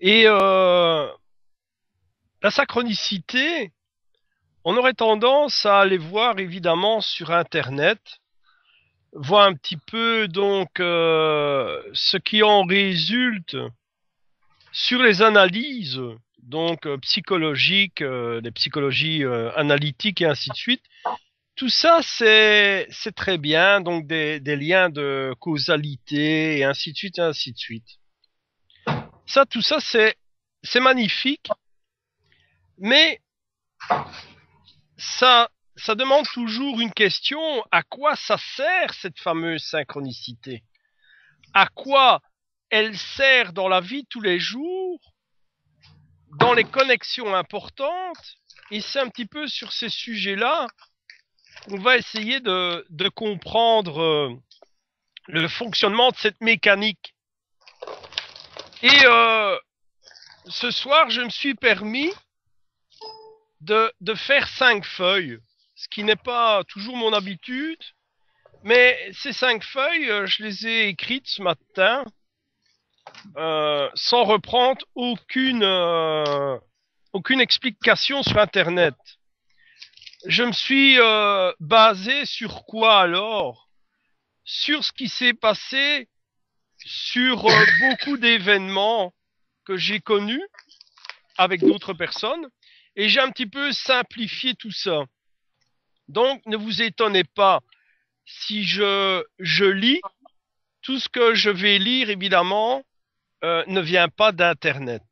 Et euh, la synchronicité, on aurait tendance à aller voir évidemment sur Internet, voir un petit peu donc euh, ce qui en résulte sur les analyses donc euh, psychologiques, les psychologies analytiques et ainsi de suite. Tout ça, c'est très bien, donc des, liens de causalité et ainsi de suite, et ainsi de suite. Ça, tout ça, c'est, c'est magnifique, mais ça, ça demande toujours une question à quoi ça sert cette fameuse synchronicité À quoi elle sert dans la vie tous les jours, dans les connexions importantes Et c'est un petit peu sur ces sujets-là qu'on va essayer de comprendre euh, le fonctionnement de cette mécanique et euh, ce soir, je me suis permis de, faire cinq feuilles, ce qui n'est pas toujours mon habitude. Mais ces cinq feuilles, euh, je les ai écrites ce matin euh, sans reprendre aucune, aucune explication sur Internet. Je me suis basé sur quoi alors Sur ce qui s'est passé sur euh, beaucoup d'événements que j'ai connus avec d'autres personnes et j'ai un petit peu simplifié tout ça. Donc ne vous étonnez pas si je, je lis, tout ce que je vais lire évidemment euh, ne vient pas d'Internet.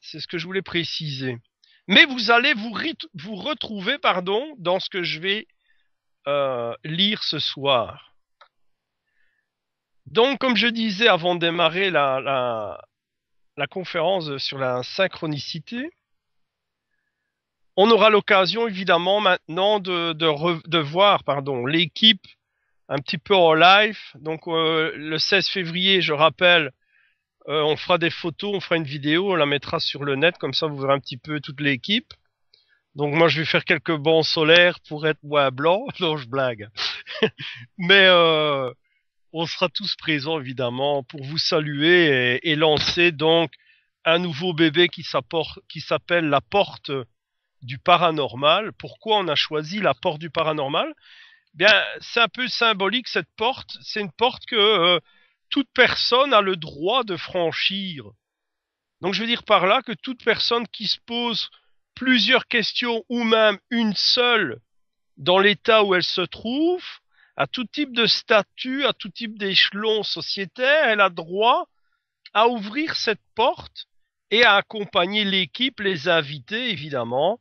C'est ce que je voulais préciser. Mais vous allez vous, vous retrouver pardon, dans ce que je vais euh, lire ce soir. Donc, comme je disais avant de démarrer la, conférence sur la synchronicité, on aura l'occasion évidemment maintenant de, voir l'équipe un petit peu en live. Donc euh, le 16 février, je rappelle, euh, on fera des photos, on fera une vidéo, on la mettra sur le net, comme ça vous verrez un petit peu toute l'équipe. Donc moi je vais faire quelques bancs solaires pour être moins blanc. Non, je blague. Mais euh, on sera tous présents évidemment pour vous saluer et, lancer donc un nouveau bébé qui, s'appelle la porte du paranormal. Pourquoi on a choisi la porte du paranormal Bien, c'est un peu symbolique cette porte. C'est une porte que euh, toute personne a le droit de franchir. Donc je veux dire par là que toute personne qui se pose plusieurs questions ou même une seule dans l'état où elle se trouve à tout type de statut, à tout type d'échelon sociétaire, elle a droit à ouvrir cette porte et à accompagner l'équipe, les invités évidemment,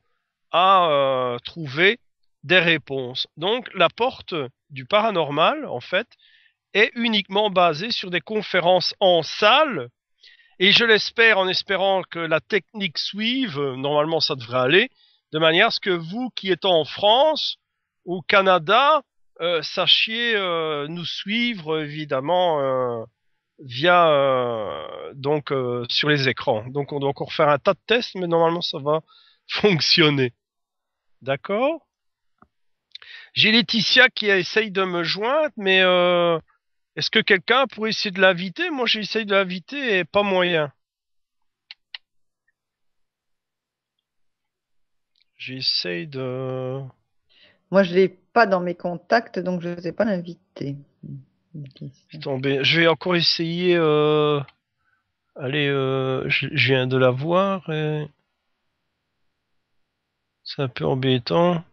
à euh, trouver des réponses. Donc la porte du paranormal, en fait, est uniquement basée sur des conférences en salle, et je l'espère en espérant que la technique suive, normalement ça devrait aller, de manière à ce que vous qui êtes en France ou au Canada, euh, sachiez euh, nous suivre évidemment euh, via donc sur les écrans. Donc on doit encore faire un tas de tests, mais normalement ça va fonctionner. D'accord J'ai Laetitia qui essaye de me joindre, mais est-ce que quelqu'un pourrait essayer de l'inviter Moi, j'essaye de l'inviter et pas moyen. J'essaye de. Moi, je l'ai pas dans mes contacts, donc je ne sais pas l'inviter. Tombé. Je vais encore essayer. Euh, allez, euh, je viens de la voir. Et... C'est un peu embêtant.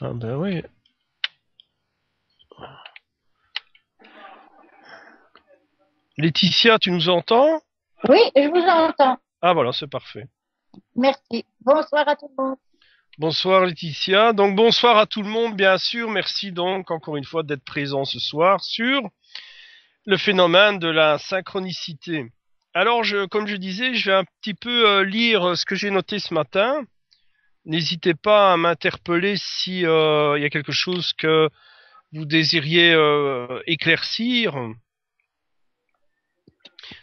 Ah ben oui. Laetitia, tu nous entends Oui, je vous entends. Ah voilà, c'est parfait. Merci. Bonsoir à tout le monde. Bonsoir Laetitia. Donc bonsoir à tout le monde, bien sûr. Merci donc encore une fois d'être présent ce soir sur le phénomène de la synchronicité. Alors, je, comme je disais, je vais un petit peu euh, lire euh, ce que j'ai noté ce matin. N'hésitez pas à m'interpeller si euh, il y a quelque chose que vous désiriez éclaircir.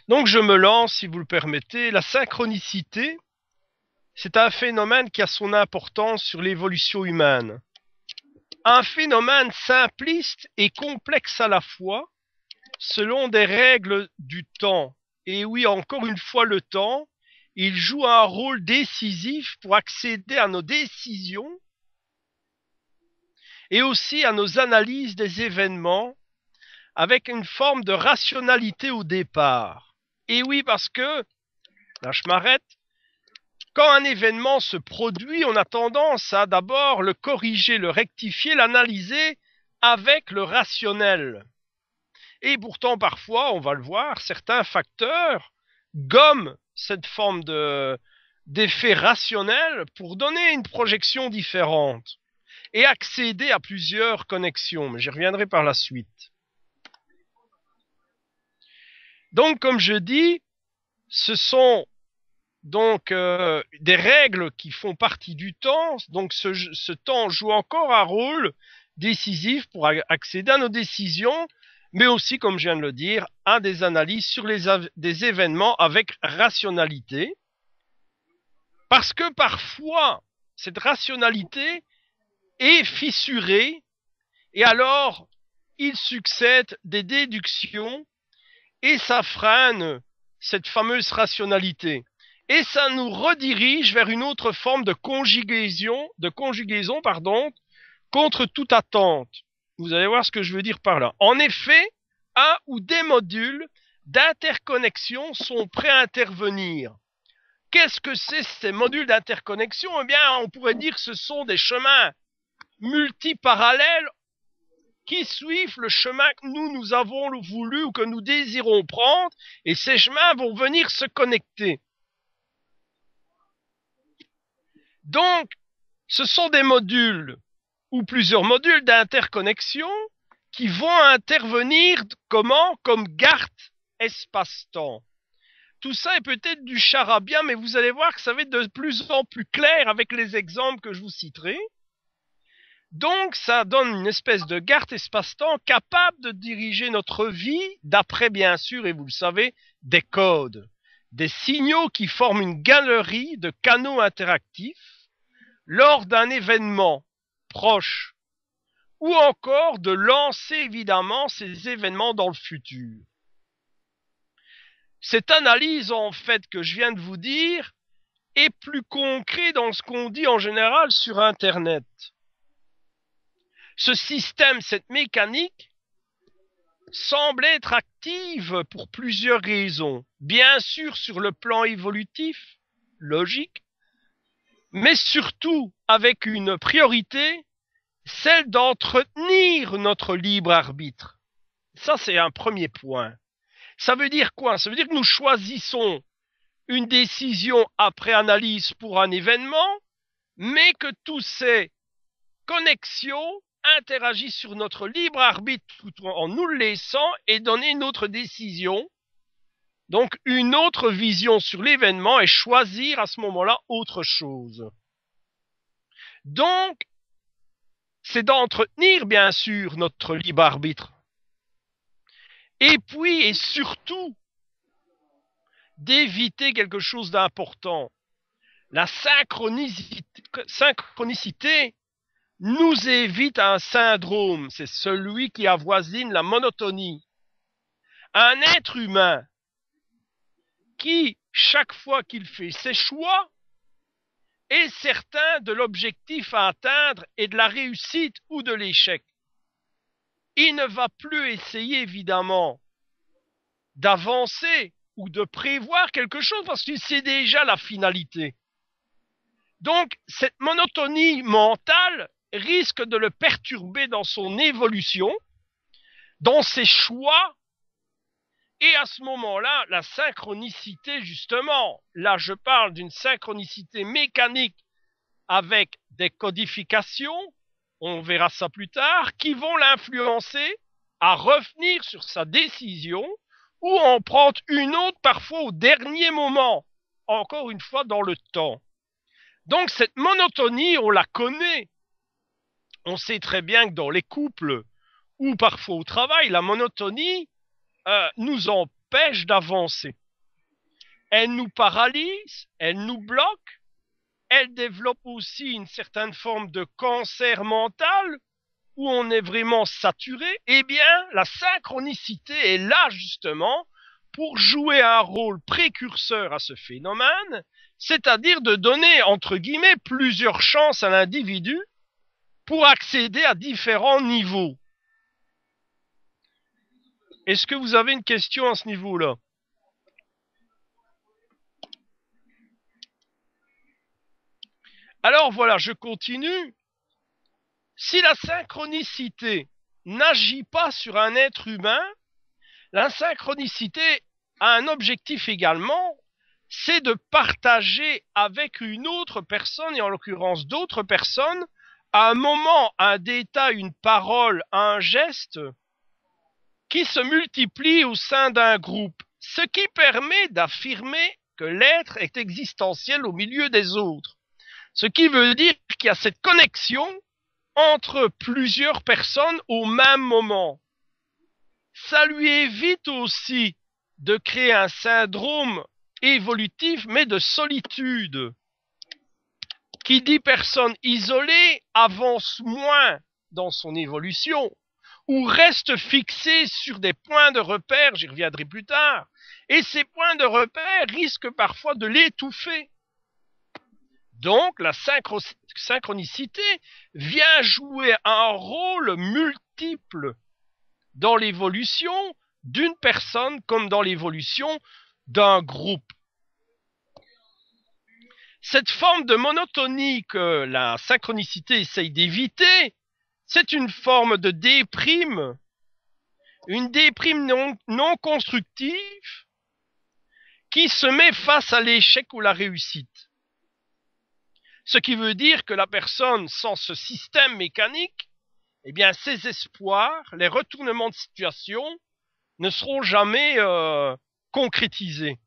Donc, je me lance, si vous le permettez. La synchronicité c'est un phénomène qui a son importance sur l'évolution humaine. Un phénomène simpliste et complexe à la fois, selon des règles du temps. Et oui, encore une fois, le temps, il joue un rôle décisif pour accéder à nos décisions et aussi à nos analyses des événements avec une forme de rationalité au départ. Et oui, parce que, là je m'arrête, quand un événement se produit, on a tendance à d'abord le corriger, le rectifier, l'analyser avec le rationnel. Et pourtant, parfois, on va le voir, certains facteurs gomment cette forme d'effet rationnel pour donner une projection différente et accéder à plusieurs connexions, mais j'y reviendrai par la suite. Donc, comme je dis, ce sont donc euh, des règles qui font partie du temps. Donc ce, ce, temps joue encore un rôle décisif pour accéder à nos décisions, mais aussi, comme je viens de le dire, à des analyses sur les des événements avec rationalité. Parce que parfois, cette rationalité est fissurée, et alors il succède des déductions, et ça freine cette fameuse rationalité et ça nous redirige vers une autre forme de conjugaison, de conjugaison pardon, contre toute attente. Vous allez voir ce que je veux dire par là. En effet, un ou des modules d'interconnexion sont prêts à intervenir. Qu'est-ce que c'est ces modules d'interconnexion Eh bien, on pourrait dire que ce sont des chemins multiparallèles qui suivent le chemin que nous, nous avons voulu ou que nous désirons prendre, et ces chemins vont venir se connecter. Donc, ce sont des modules ou plusieurs modules d'interconnexion qui vont intervenir comment Comme garde espace-temps. Tout ça est peut-être du charabia, mais vous allez voir que ça va être de plus en plus clair avec les exemples que je vous citerai. Donc, ça donne une espèce de garde espace-temps capable de diriger notre vie d'après, bien sûr, et vous le savez, des codes, des signaux qui forment une galerie de canaux interactifs lors d'un événement proche, ou encore de lancer évidemment ces événements dans le futur. Cette analyse en fait que je viens de vous dire est plus concrète dans ce qu'on dit en général sur Internet. Ce système, cette mécanique, semble être active pour plusieurs raisons. Bien sûr, sur le plan évolutif, logique, mais surtout avec une priorité, celle d'entretenir notre libre arbitre. Ça, c'est un premier point. Ça veut dire quoi Ça veut dire que nous choisissons une décision après analyse pour un événement, mais que tous ces connexions interagissent sur notre libre arbitre en nous laissant et donner notre décision donc une autre vision sur l'événement et choisir à ce moment-là autre chose. Donc, c'est d'entretenir bien sûr notre libre arbitre. Et puis et surtout, d'éviter quelque chose d'important. La synchronicité, nous évite un syndrome, c'est celui qui avoisine la monotonie. Un être humain qui, chaque fois qu'il fait ses choix, est certain de l'objectif à atteindre et de la réussite ou de l'échec. Il ne va plus essayer, évidemment, d'avancer ou de prévoir quelque chose parce qu'il sait déjà la finalité. Donc, cette monotonie mentale risque de le perturber dans son évolution, dans ses choix et à ce moment-là, la synchronicité, justement, là je parle d'une synchronicité mécanique avec des codifications, on verra ça plus tard, qui vont l'influencer à revenir sur sa décision ou en prendre une autre parfois au dernier moment, encore une fois dans le temps. Donc cette monotonie, on la connaît. On sait très bien que dans les couples ou parfois au travail, la monotonie, euh, nous empêche d'avancer. Elle nous paralyse, elle nous bloque, elle développe aussi une certaine forme de cancer mental où on est vraiment saturé. Eh bien, la synchronicité est là justement pour jouer un rôle précurseur à ce phénomène, c'est-à-dire de donner, entre guillemets, plusieurs chances à l'individu pour accéder à différents niveaux. Est-ce que vous avez une question à ce niveau-là Alors voilà, je continue. Si la synchronicité n'agit pas sur un être humain, la synchronicité a un objectif également, c'est de partager avec une autre personne, et en l'occurrence d'autres personnes, à un moment, un détail, une parole, un geste, qui se multiplient au sein d'un groupe, ce qui permet d'affirmer que l'être est existentiel au milieu des autres. Ce qui veut dire qu'il y a cette connexion entre plusieurs personnes au même moment. Ça lui évite aussi de créer un syndrome évolutif, mais de solitude. Qui dit personne isolée avance moins dans son évolution ou reste fixés sur des points de repère, j'y reviendrai plus tard, et ces points de repère risquent parfois de l'étouffer. Donc la synchronicité vient jouer un rôle multiple dans l'évolution d'une personne comme dans l'évolution d'un groupe. Cette forme de monotonie que la synchronicité essaye d'éviter c'est une forme de déprime, une déprime non, constructive qui se met face à l'échec ou la réussite. Ce qui veut dire que la personne, sans ce système mécanique, eh bien, ses espoirs, les retournements de situation ne seront jamais euh, concrétisés.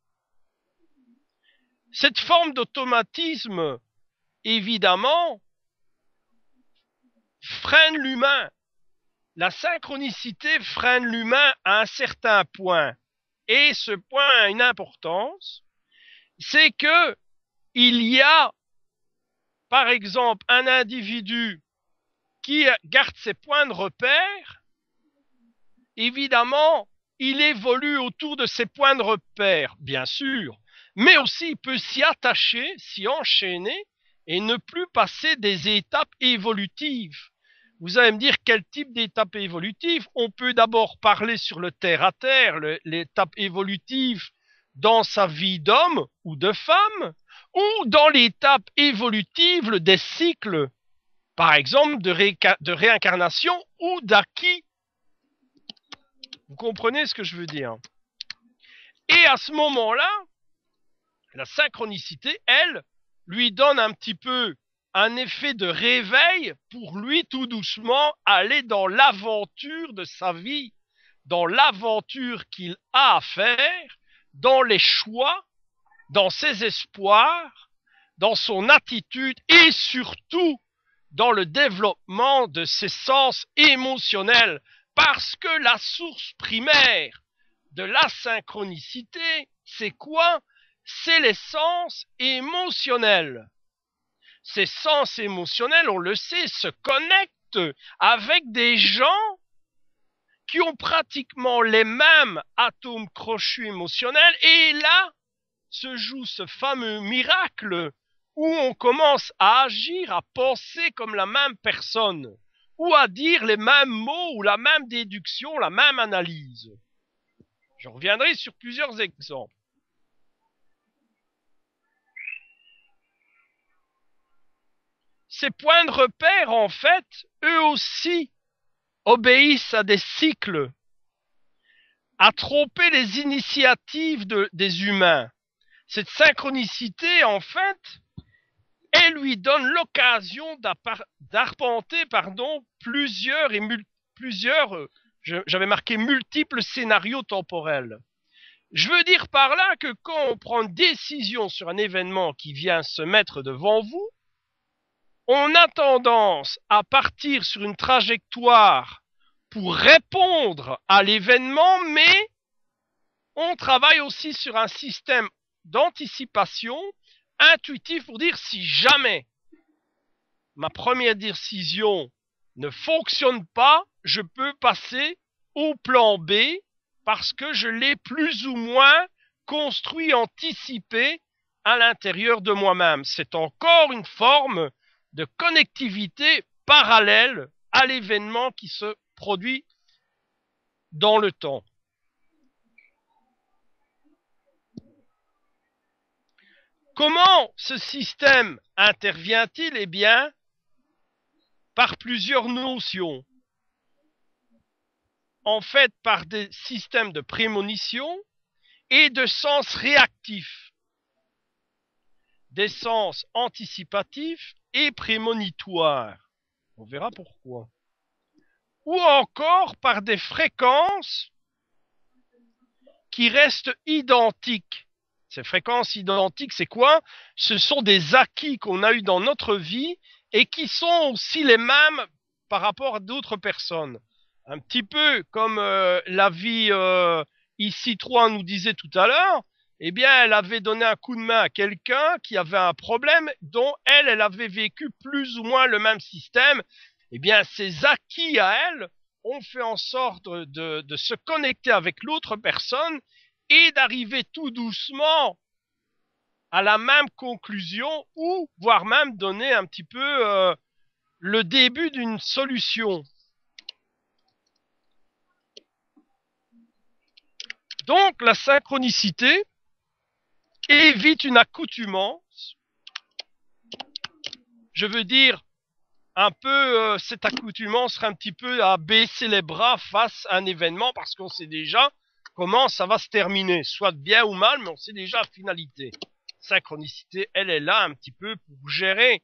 Cette forme d'automatisme, évidemment, freine l'humain. La synchronicité freine l'humain à un certain point. Et ce point a une importance, c'est que il y a, par exemple, un individu qui garde ses points de repère. Évidemment, il évolue autour de ses points de repère, bien sûr, mais aussi il peut s'y attacher, s'y enchaîner et ne plus passer des étapes évolutives. Vous allez me dire quel type d'étape évolutive On peut d'abord parler sur le terre-à-terre, l'étape évolutive dans sa vie d'homme ou de femme, ou dans l'étape évolutive des cycles, par exemple de, de réincarnation ou d'acquis. Vous comprenez ce que je veux dire Et à ce moment-là, la synchronicité, elle, lui donne un petit peu un effet de réveil pour lui tout doucement aller dans l'aventure de sa vie, dans l'aventure qu'il a à faire, dans les choix, dans ses espoirs, dans son attitude et surtout dans le développement de ses sens émotionnels, parce que la source primaire de la synchronicité, c'est quoi C'est les sens émotionnels ces sens émotionnels, on le sait, se connectent avec des gens qui ont pratiquement les mêmes atomes crochus émotionnels. Et là se joue ce fameux miracle où on commence à agir, à penser comme la même personne, ou à dire les mêmes mots, ou la même déduction, la même analyse. Je reviendrai sur plusieurs exemples. Ces points de repère, en fait, eux aussi obéissent à des cycles, à tromper les initiatives des humains. Cette synchronicité, en fait, elle lui donne l'occasion d'arpenter pardon, plusieurs et plusieurs, euh, j'avais marqué multiples scénarios temporels. Je veux dire par là que quand on prend une décision sur un événement qui vient se mettre devant vous, on a tendance à partir sur une trajectoire pour répondre à l'événement, mais on travaille aussi sur un système d'anticipation intuitif pour dire si jamais ma première décision ne fonctionne pas, je peux passer au plan B parce que je l'ai plus ou moins construit, anticipé à l'intérieur de moi-même. C'est encore une forme de connectivité parallèle à l'événement qui se produit dans le temps. Comment ce système intervient-il Eh bien, par plusieurs notions. En fait, par des systèmes de prémonition et de sens réactif, des sens anticipatifs et prémonitoire. On verra pourquoi. Ou encore par des fréquences qui restent identiques. Ces fréquences identiques, c'est quoi Ce sont des acquis qu'on a eus dans notre vie et qui sont aussi les mêmes par rapport à d'autres personnes. Un petit peu comme euh, la vie euh, ici 3 nous disait tout à l'heure, eh bien, elle avait donné un coup de main à quelqu'un qui avait un problème dont elle, elle avait vécu plus ou moins le même système. Eh bien, ses acquis à elle ont fait en sorte de, se connecter avec l'autre personne et d'arriver tout doucement à la même conclusion ou voire même donner un petit peu euh, le début d'une solution. Donc la synchronicité, évite une accoutumance. Je veux dire, un peu, euh, cette accoutumance serait un petit peu à baisser les bras face à un événement parce qu'on sait déjà comment ça va se terminer, soit bien ou mal, mais on sait déjà la finalité. Synchronicité, elle est là un petit peu pour gérer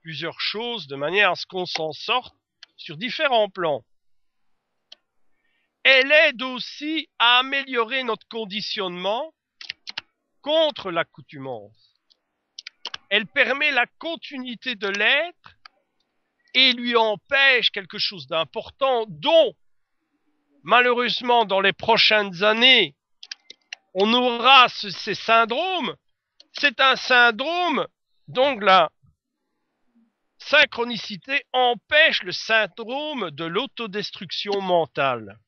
plusieurs choses de manière à ce qu'on s'en sorte sur différents plans. Elle aide aussi à améliorer notre conditionnement contre l'accoutumance. Elle permet la continuité de l'être et lui empêche quelque chose d'important dont, malheureusement, dans les prochaines années, on aura ces syndromes. C'est un syndrome, donc la synchronicité empêche le syndrome de l'autodestruction mentale.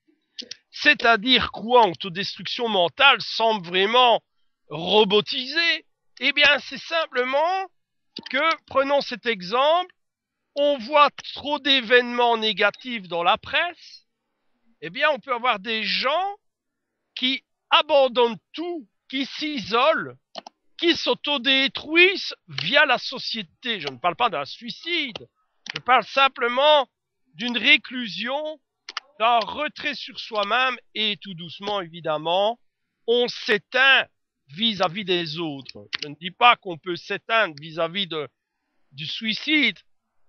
C'est-à-dire quoi Autodestruction mentale semble vraiment robotisé Eh bien, c'est simplement que, prenons cet exemple, on voit trop d'événements négatifs dans la presse, eh bien, on peut avoir des gens qui abandonnent tout, qui s'isolent, qui s'autodétruisent via la société. Je ne parle pas d'un suicide, je parle simplement d'une réclusion, d'un retrait sur soi-même et tout doucement, évidemment, on s'éteint vis-à-vis des autres. Je ne dis pas qu'on peut s'éteindre vis-à-vis du suicide,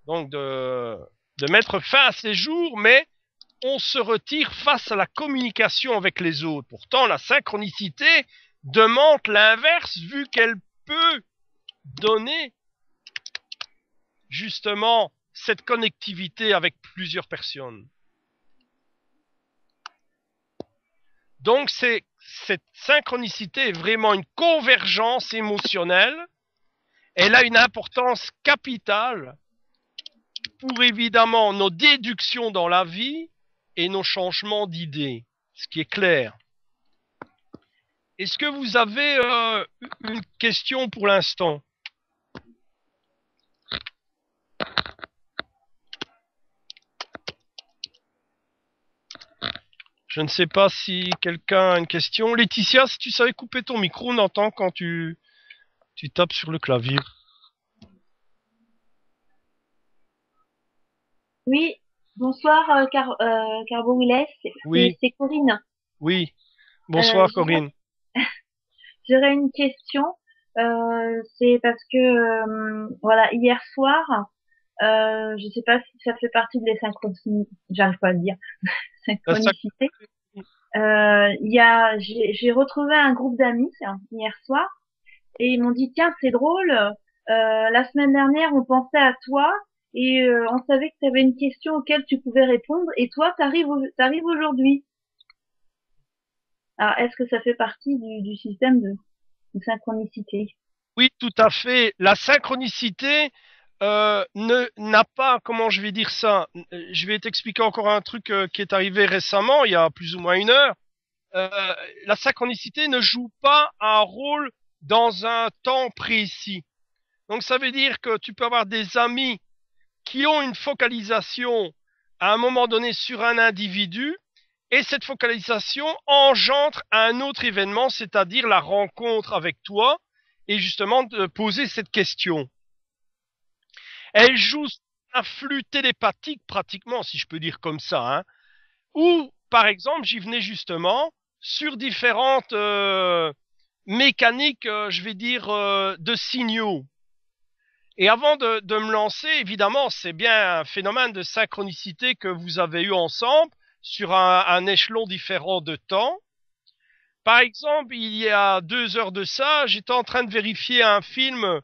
donc de, de mettre fin à ses jours, mais on se retire face à la communication avec les autres. Pourtant, la synchronicité demande l'inverse vu qu'elle peut donner justement cette connectivité avec plusieurs personnes. Donc c'est cette synchronicité est vraiment une convergence émotionnelle. Elle a une importance capitale pour évidemment nos déductions dans la vie et nos changements d'idées, ce qui est clair. Est-ce que vous avez euh, une question pour l'instant Je ne sais pas si quelqu'un a une question. Laetitia, si tu savais couper ton micro, on entend quand tu, tu tapes sur le clavier. Oui, bonsoir euh, euh, Oui. C'est Corinne. Oui. Bonsoir euh, Corinne. J'aurais une question. c'est parce que voilà hier soir, euh, je sais pas si ça fait partie de les synchronicités, j'arrive pas à le dire, synchronicité. Euh, y a, j'ai retrouvé un groupe d'amis hein, hier soir et ils m'ont dit tiens c'est drôle, euh, la semaine dernière on pensait à toi et euh, on savait que tu avais une question auquel tu pouvais répondre et toi t'arrives tu t'arrives aujourd'hui. Alors est-ce que ça fait partie du, du système de synchronicité Oui tout à fait. La synchronicité euh, ne n'a pas, comment je vais dire ça Je vais t'expliquer encore un truc euh, qui est arrivé récemment, il y a plus ou moins une heure. Euh, la synchronicité ne joue pas un rôle dans un temps précis. Donc ça veut dire que tu peux avoir des amis qui ont une focalisation à un moment donné sur un individu, et cette focalisation engendre un autre événement, c'est-à-dire la rencontre avec toi, et justement de poser cette question. Elle joue un flux télépathique pratiquement, si je peux dire comme ça. Hein. Ou, par exemple, j'y venais justement sur différentes euh, mécaniques, euh, je vais dire, euh, de signaux. Et avant de, de me lancer, évidemment, c'est bien un phénomène de synchronicité que vous avez eu ensemble sur un, un échelon différent de temps. Par exemple, il y a deux heures de ça, j'étais en train de vérifier un film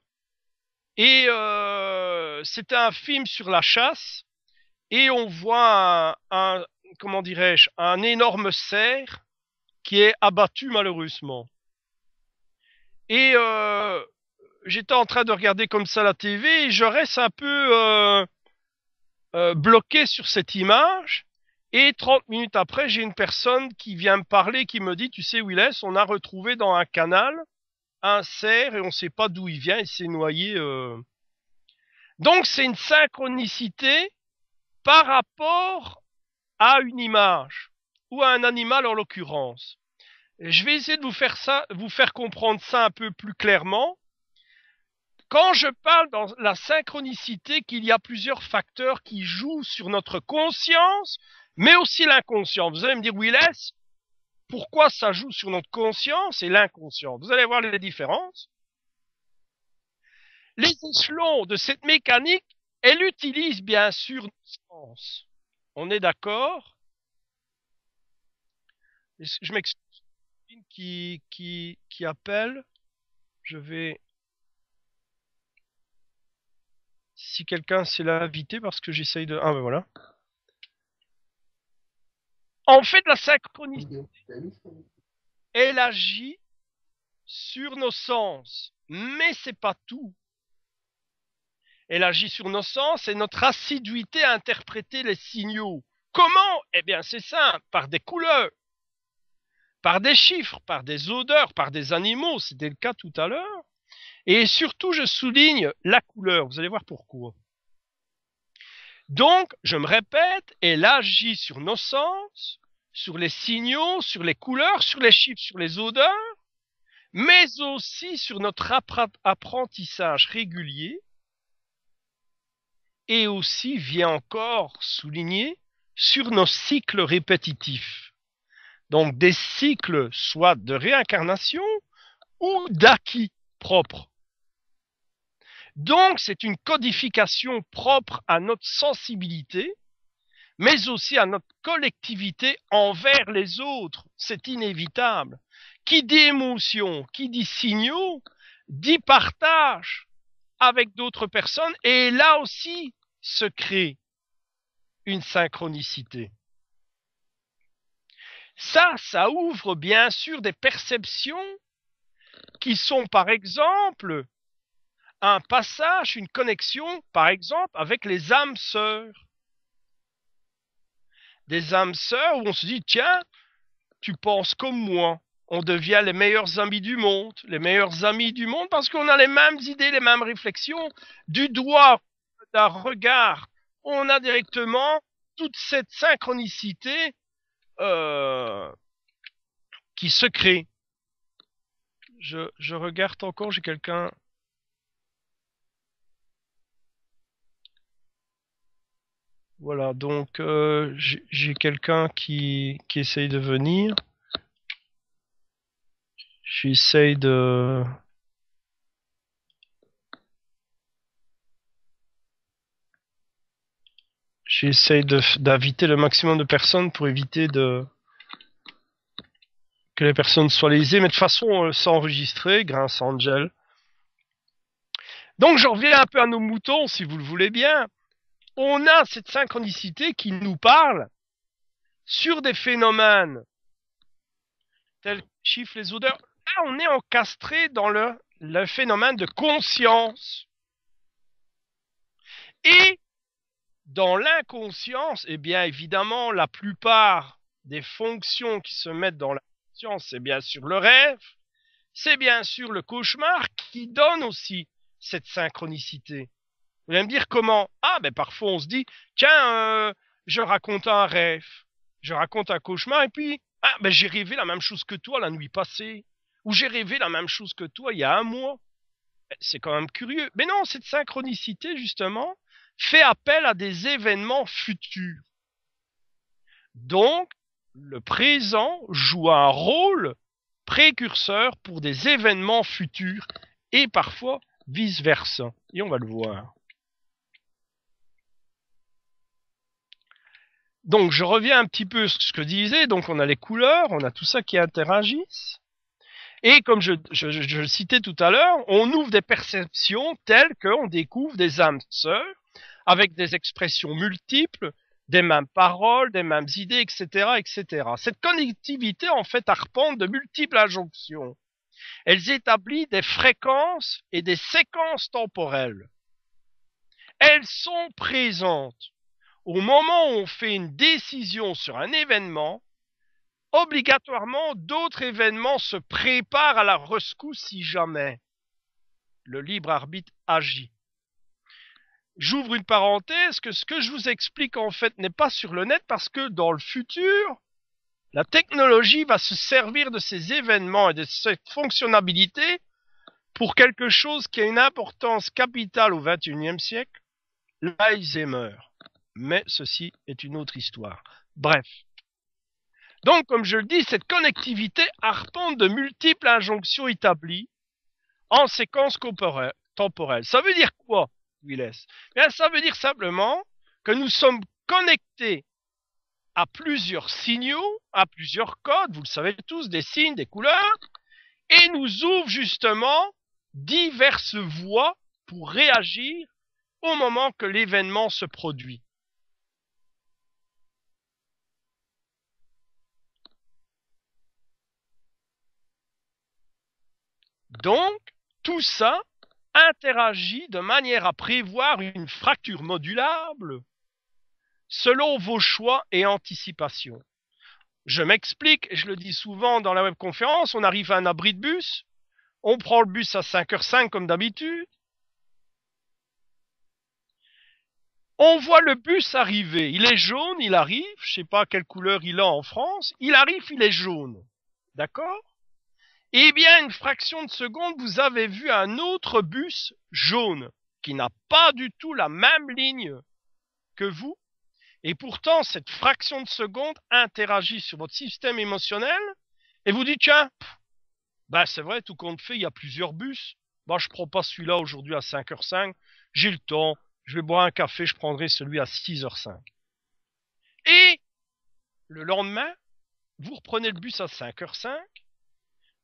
et euh, c'était un film sur la chasse. Et on voit un, comment dirais-je, un énorme cerf qui est abattu malheureusement. Et euh, j'étais en train de regarder comme ça la TV et je reste un peu euh, bloqué sur cette image. Et 30 minutes après, j'ai une personne qui vient me parler, qui me dit, tu sais Willis, on a retrouvé dans un canal un cerf et on ne sait pas d'où il vient, il s'est noyé. Euh. Donc c'est une synchronicité par rapport à une image ou à un animal en l'occurrence. Je vais essayer de vous faire ça, vous faire comprendre ça un peu plus clairement. Quand je parle dans la synchronicité qu'il y a plusieurs facteurs qui jouent sur notre conscience, mais aussi l'inconscient. Vous allez me dire, Willis, pourquoi ça joue sur notre conscience et l'inconscient. Vous allez voir les différences. Les échelons de cette mécanique, elle utilise bien sûr nos sens. On est d'accord Je m'excuse. Qui, qui, qui appelle. Je vais si quelqu'un s'est invité, parce que j'essaye de. Ah ben voilà. En fait la synchronicité. Elle agit sur nos sens, mais c'est pas tout. Elle agit sur nos sens et notre assiduité à interpréter les signaux. Comment Eh bien, c'est simple, par des couleurs, par des chiffres, par des odeurs, par des animaux, c'était le cas tout à l'heure. Et surtout, je souligne la couleur. Vous allez voir pourquoi. Donc, je me répète, elle agit sur nos sens, sur les signaux, sur les couleurs, sur les chiffres, sur les odeurs, mais aussi sur notre apprentissage régulier. Et aussi, vient encore souligner, sur nos cycles répétitifs. Donc des cycles soit de réincarnation ou d'acquis propres. Donc c'est une codification propre à notre sensibilité, mais aussi à notre collectivité envers les autres. C'est inévitable. Qui dit émotion, qui dit signaux, dit partage avec d'autres personnes, et là aussi se crée une synchronicité. Ça, ça ouvre bien sûr des perceptions qui sont par exemple un passage, une connexion, par exemple, avec les âmes sœurs. Des âmes sœurs où on se dit, tiens, tu penses comme moi. On devient les meilleurs amis du monde, les meilleurs amis du monde parce qu'on a les mêmes idées, les mêmes réflexions. Du doigt, d'un regard, on a directement toute cette synchronicité euh, qui se crée. je regarde encore, j'ai quelqu'un Voilà, donc euh, j'ai quelqu'un qui, qui essaye de venir. J'essaye de... J'essaye d'inviter le maximum de personnes pour éviter de que les personnes soient lésées, mais de façon euh, enregistrer, grâce à Angel. Donc je reviens un peu à nos moutons, si vous le voulez bien on a cette synchronicité qui nous parle sur des phénomènes tels que chiffres les odeurs. Là, on est encastré dans le, phénomène de conscience. Et dans l'inconscience, eh bien évidemment, la plupart des fonctions qui se mettent dans la conscience, c'est bien sûr le rêve, c'est bien sûr le cauchemar qui donne aussi cette synchronicité. Vous allez me dire comment Ah, ben parfois on se dit, tiens, euh, je raconte un rêve, je raconte un cauchemar, et puis, ah, ben j'ai rêvé la même chose que toi la nuit passée, ou j'ai rêvé la même chose que toi il y a un mois. Ben, c'est quand même curieux. Mais non, cette synchronicité, justement, fait appel à des événements futurs. Donc, le présent joue un rôle précurseur pour des événements futurs et parfois vice-versa. Et on va le voir. donc je reviens un petit peu sur ce que je disais. Donc on a les couleurs, on a tout ça qui interagissent. Et comme je, citais tout à l'heure, on ouvre des perceptions telles qu'on découvre des âmes seules avec des expressions multiples, des mêmes paroles, des mêmes idées, etc., etc. Cette connectivité en fait arpente de multiples injonctions. Elles établissent des fréquences et des séquences temporelles. Elles sont présentes au moment où on fait une décision sur un événement, obligatoirement d'autres événements se préparent à la rescousse si jamais le libre arbitre agit. J'ouvre une parenthèse que ce que je vous explique en fait n'est pas sur le net parce que dans le futur, la technologie va se servir de ces événements et de cette fonctionnalité pour quelque chose qui a une importance capitale au XXIe siècle, l'Alzheimer mais ceci est une autre histoire. Bref. Donc, comme je le dis, cette connectivité arpente de multiples injonctions établies en séquence temporelle. Ça veut dire quoi, Willis Bien, Ça veut dire simplement que nous sommes connectés à plusieurs signaux, à plusieurs codes, vous le savez tous, des signes, des couleurs, et nous ouvre justement diverses voies pour réagir au moment que l'événement se produit. Donc, tout ça interagit de manière à prévoir une fracture modulable selon vos choix et anticipations. Je m'explique, je le dis souvent dans la webconférence, on arrive à un abri de bus, on prend le bus à 5h05 comme d'habitude, On voit le bus arriver. Il est jaune, il arrive. Je sais pas quelle couleur il a en France. Il arrive, il est jaune. D'accord eh bien, une fraction de seconde, vous avez vu un autre bus jaune qui n'a pas du tout la même ligne que vous. Et pourtant, cette fraction de seconde interagit sur votre système émotionnel et vous dites, tiens, bah c'est vrai, tout compte fait, il y a plusieurs bus. Bah je prends pas celui-là aujourd'hui à 5h05, j'ai le temps, je vais boire un café, je prendrai celui à 6h05. Et le lendemain, vous reprenez le bus à 5h05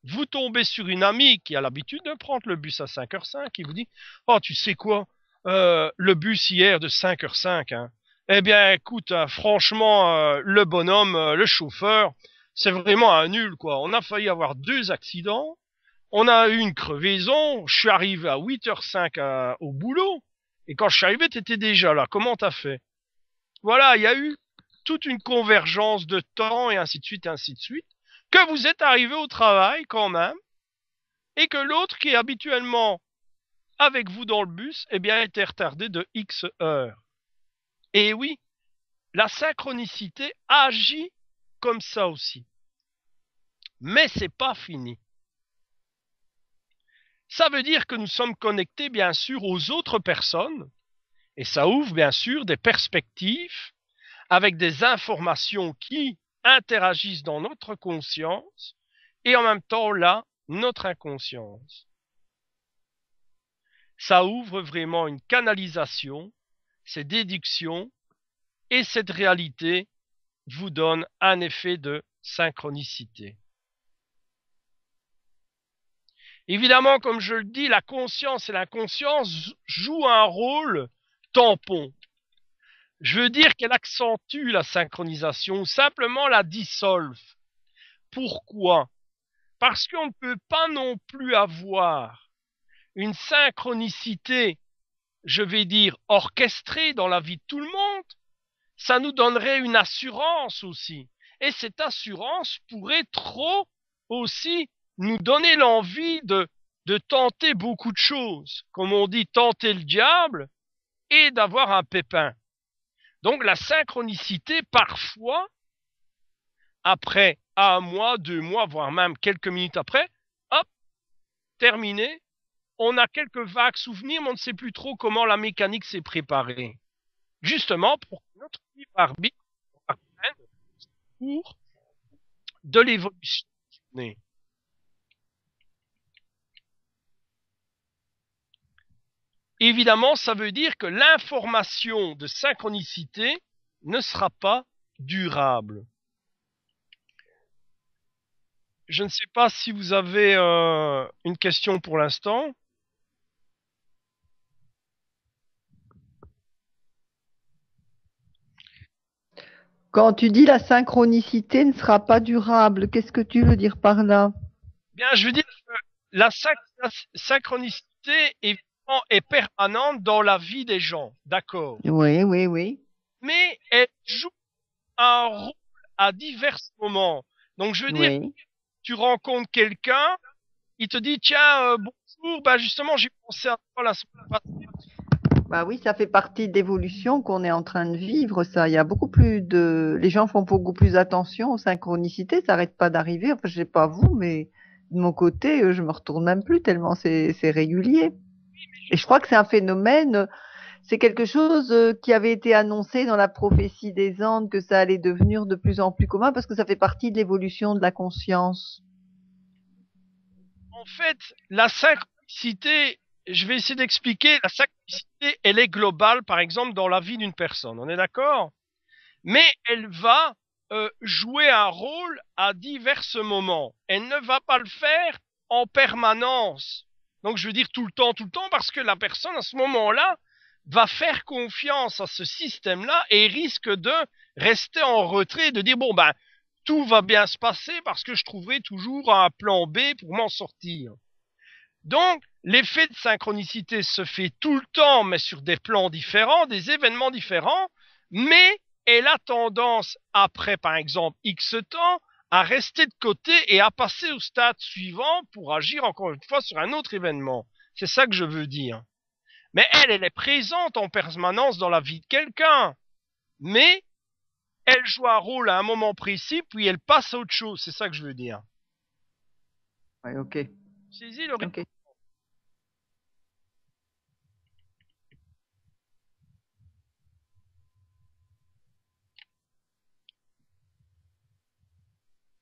vous tombez sur une amie qui a l'habitude de prendre le bus à 5h05 qui vous dit Oh, tu sais quoi euh, Le bus hier de 5h05, hein. eh bien, écoute, hein, franchement, euh, le bonhomme, euh, le chauffeur, c'est vraiment un nul, quoi. On a failli avoir deux accidents, on a eu une crevaison, je suis arrivé à 8h05 à, au boulot, et quand je suis arrivé, t'étais déjà là. Comment t'as fait Voilà, il y a eu toute une convergence de temps et ainsi de suite, ainsi de suite que vous êtes arrivé au travail quand même, et que l'autre qui est habituellement avec vous dans le bus, eh bien, été retardé de X heures. Et oui, la synchronicité agit comme ça aussi. Mais c'est pas fini. Ça veut dire que nous sommes connectés, bien sûr, aux autres personnes, et ça ouvre, bien sûr, des perspectives avec des informations qui, interagissent dans notre conscience et en même temps là, notre inconscience. Ça ouvre vraiment une canalisation, ces déductions et cette réalité vous donne un effet de synchronicité. Évidemment, comme je le dis, la conscience et l'inconscience jouent un rôle tampon je veux dire qu'elle accentue la synchronisation ou simplement la dissolve. Pourquoi Parce qu'on ne peut pas non plus avoir une synchronicité, je vais dire, orchestrée dans la vie de tout le monde. Ça nous donnerait une assurance aussi. Et cette assurance pourrait trop aussi nous donner l'envie de, de tenter beaucoup de choses, comme on dit tenter le diable, et d'avoir un pépin. Donc la synchronicité, parfois, après un mois, deux mois, voire même quelques minutes après, hop, terminé, on a quelques vagues souvenirs, mais on ne sait plus trop comment la mécanique s'est préparée. Justement pour que notre libre arbitre pour de l'évolution. Évidemment, ça veut dire que l'information de synchronicité ne sera pas durable. Je ne sais pas si vous avez euh, une question pour l'instant. Quand tu dis la synchronicité ne sera pas durable, qu'est-ce que tu veux dire par là Bien, je veux dire que la synchronicité est est permanente dans la vie des gens, d'accord Oui, oui, oui. Mais elle joue un rôle à divers moments. Donc je veux dire, tu rencontres quelqu'un, il te dit tiens euh, bonjour, bah justement j'ai pensé à toi la semaine passée. Bah oui, ça fait partie d'évolution qu'on est en train de vivre. Ça, il y a beaucoup plus de, les gens font beaucoup plus attention aux synchronicités. Ça n'arrête pas d'arriver. Enfin, je sais pas vous, mais de mon côté, euh, je me retourne même plus tellement c'est régulier. Et je crois que c'est un phénomène, c'est quelque chose euh, qui avait été annoncé dans la prophétie des Andes que ça allait devenir de plus en plus commun parce que ça fait partie de l'évolution de la conscience. En fait, la synchronicité, je vais essayer d'expliquer, la synchronicité, elle est globale, par exemple, dans la vie d'une personne, on est d'accord Mais elle va euh, jouer un rôle à divers moments. Elle ne va pas le faire en permanence. Donc je veux dire tout le temps, tout le temps, parce que la personne à ce moment-là va faire confiance à ce système-là et risque de rester en retrait, de dire bon ben tout va bien se passer parce que je trouverai toujours un plan B pour m'en sortir. Donc l'effet de synchronicité se fait tout le temps, mais sur des plans différents, des événements différents, mais elle a tendance, après par exemple X temps, à rester de côté et à passer au stade suivant pour agir encore une fois sur un autre événement. C'est ça que je veux dire. Mais elle, elle est présente en permanence dans la vie de quelqu'un. Mais elle joue un rôle à un moment précis, puis elle passe à autre chose. C'est ça que je veux dire. Ouais, ok.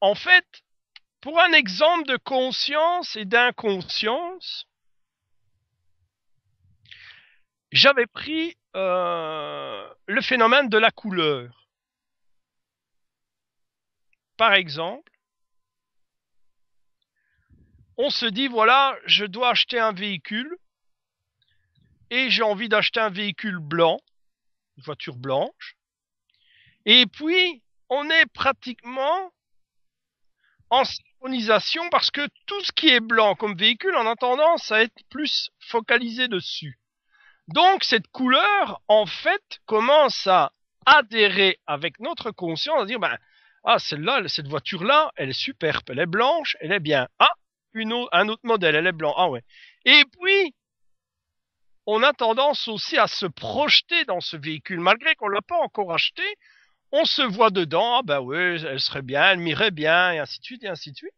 en fait, pour un exemple de conscience et d'inconscience, j'avais pris euh, le phénomène de la couleur. Par exemple, on se dit, voilà, je dois acheter un véhicule et j'ai envie d'acheter un véhicule blanc, une voiture blanche. Et puis, on est pratiquement en synchronisation parce que tout ce qui est blanc comme véhicule en a tendance à être plus focalisé dessus. Donc cette couleur, en fait, commence à adhérer avec notre conscience, à dire, ben, ah, celle-là, cette voiture-là, elle est superbe, elle est blanche, elle est bien. Ah, une un autre modèle, elle est blanche. Ah ouais. Et puis, on a tendance aussi à se projeter dans ce véhicule, malgré qu'on ne l'a pas encore acheté, on se voit dedans, ah bah oui, elle serait bien, elle m'irait bien, et ainsi de suite, et ainsi de suite.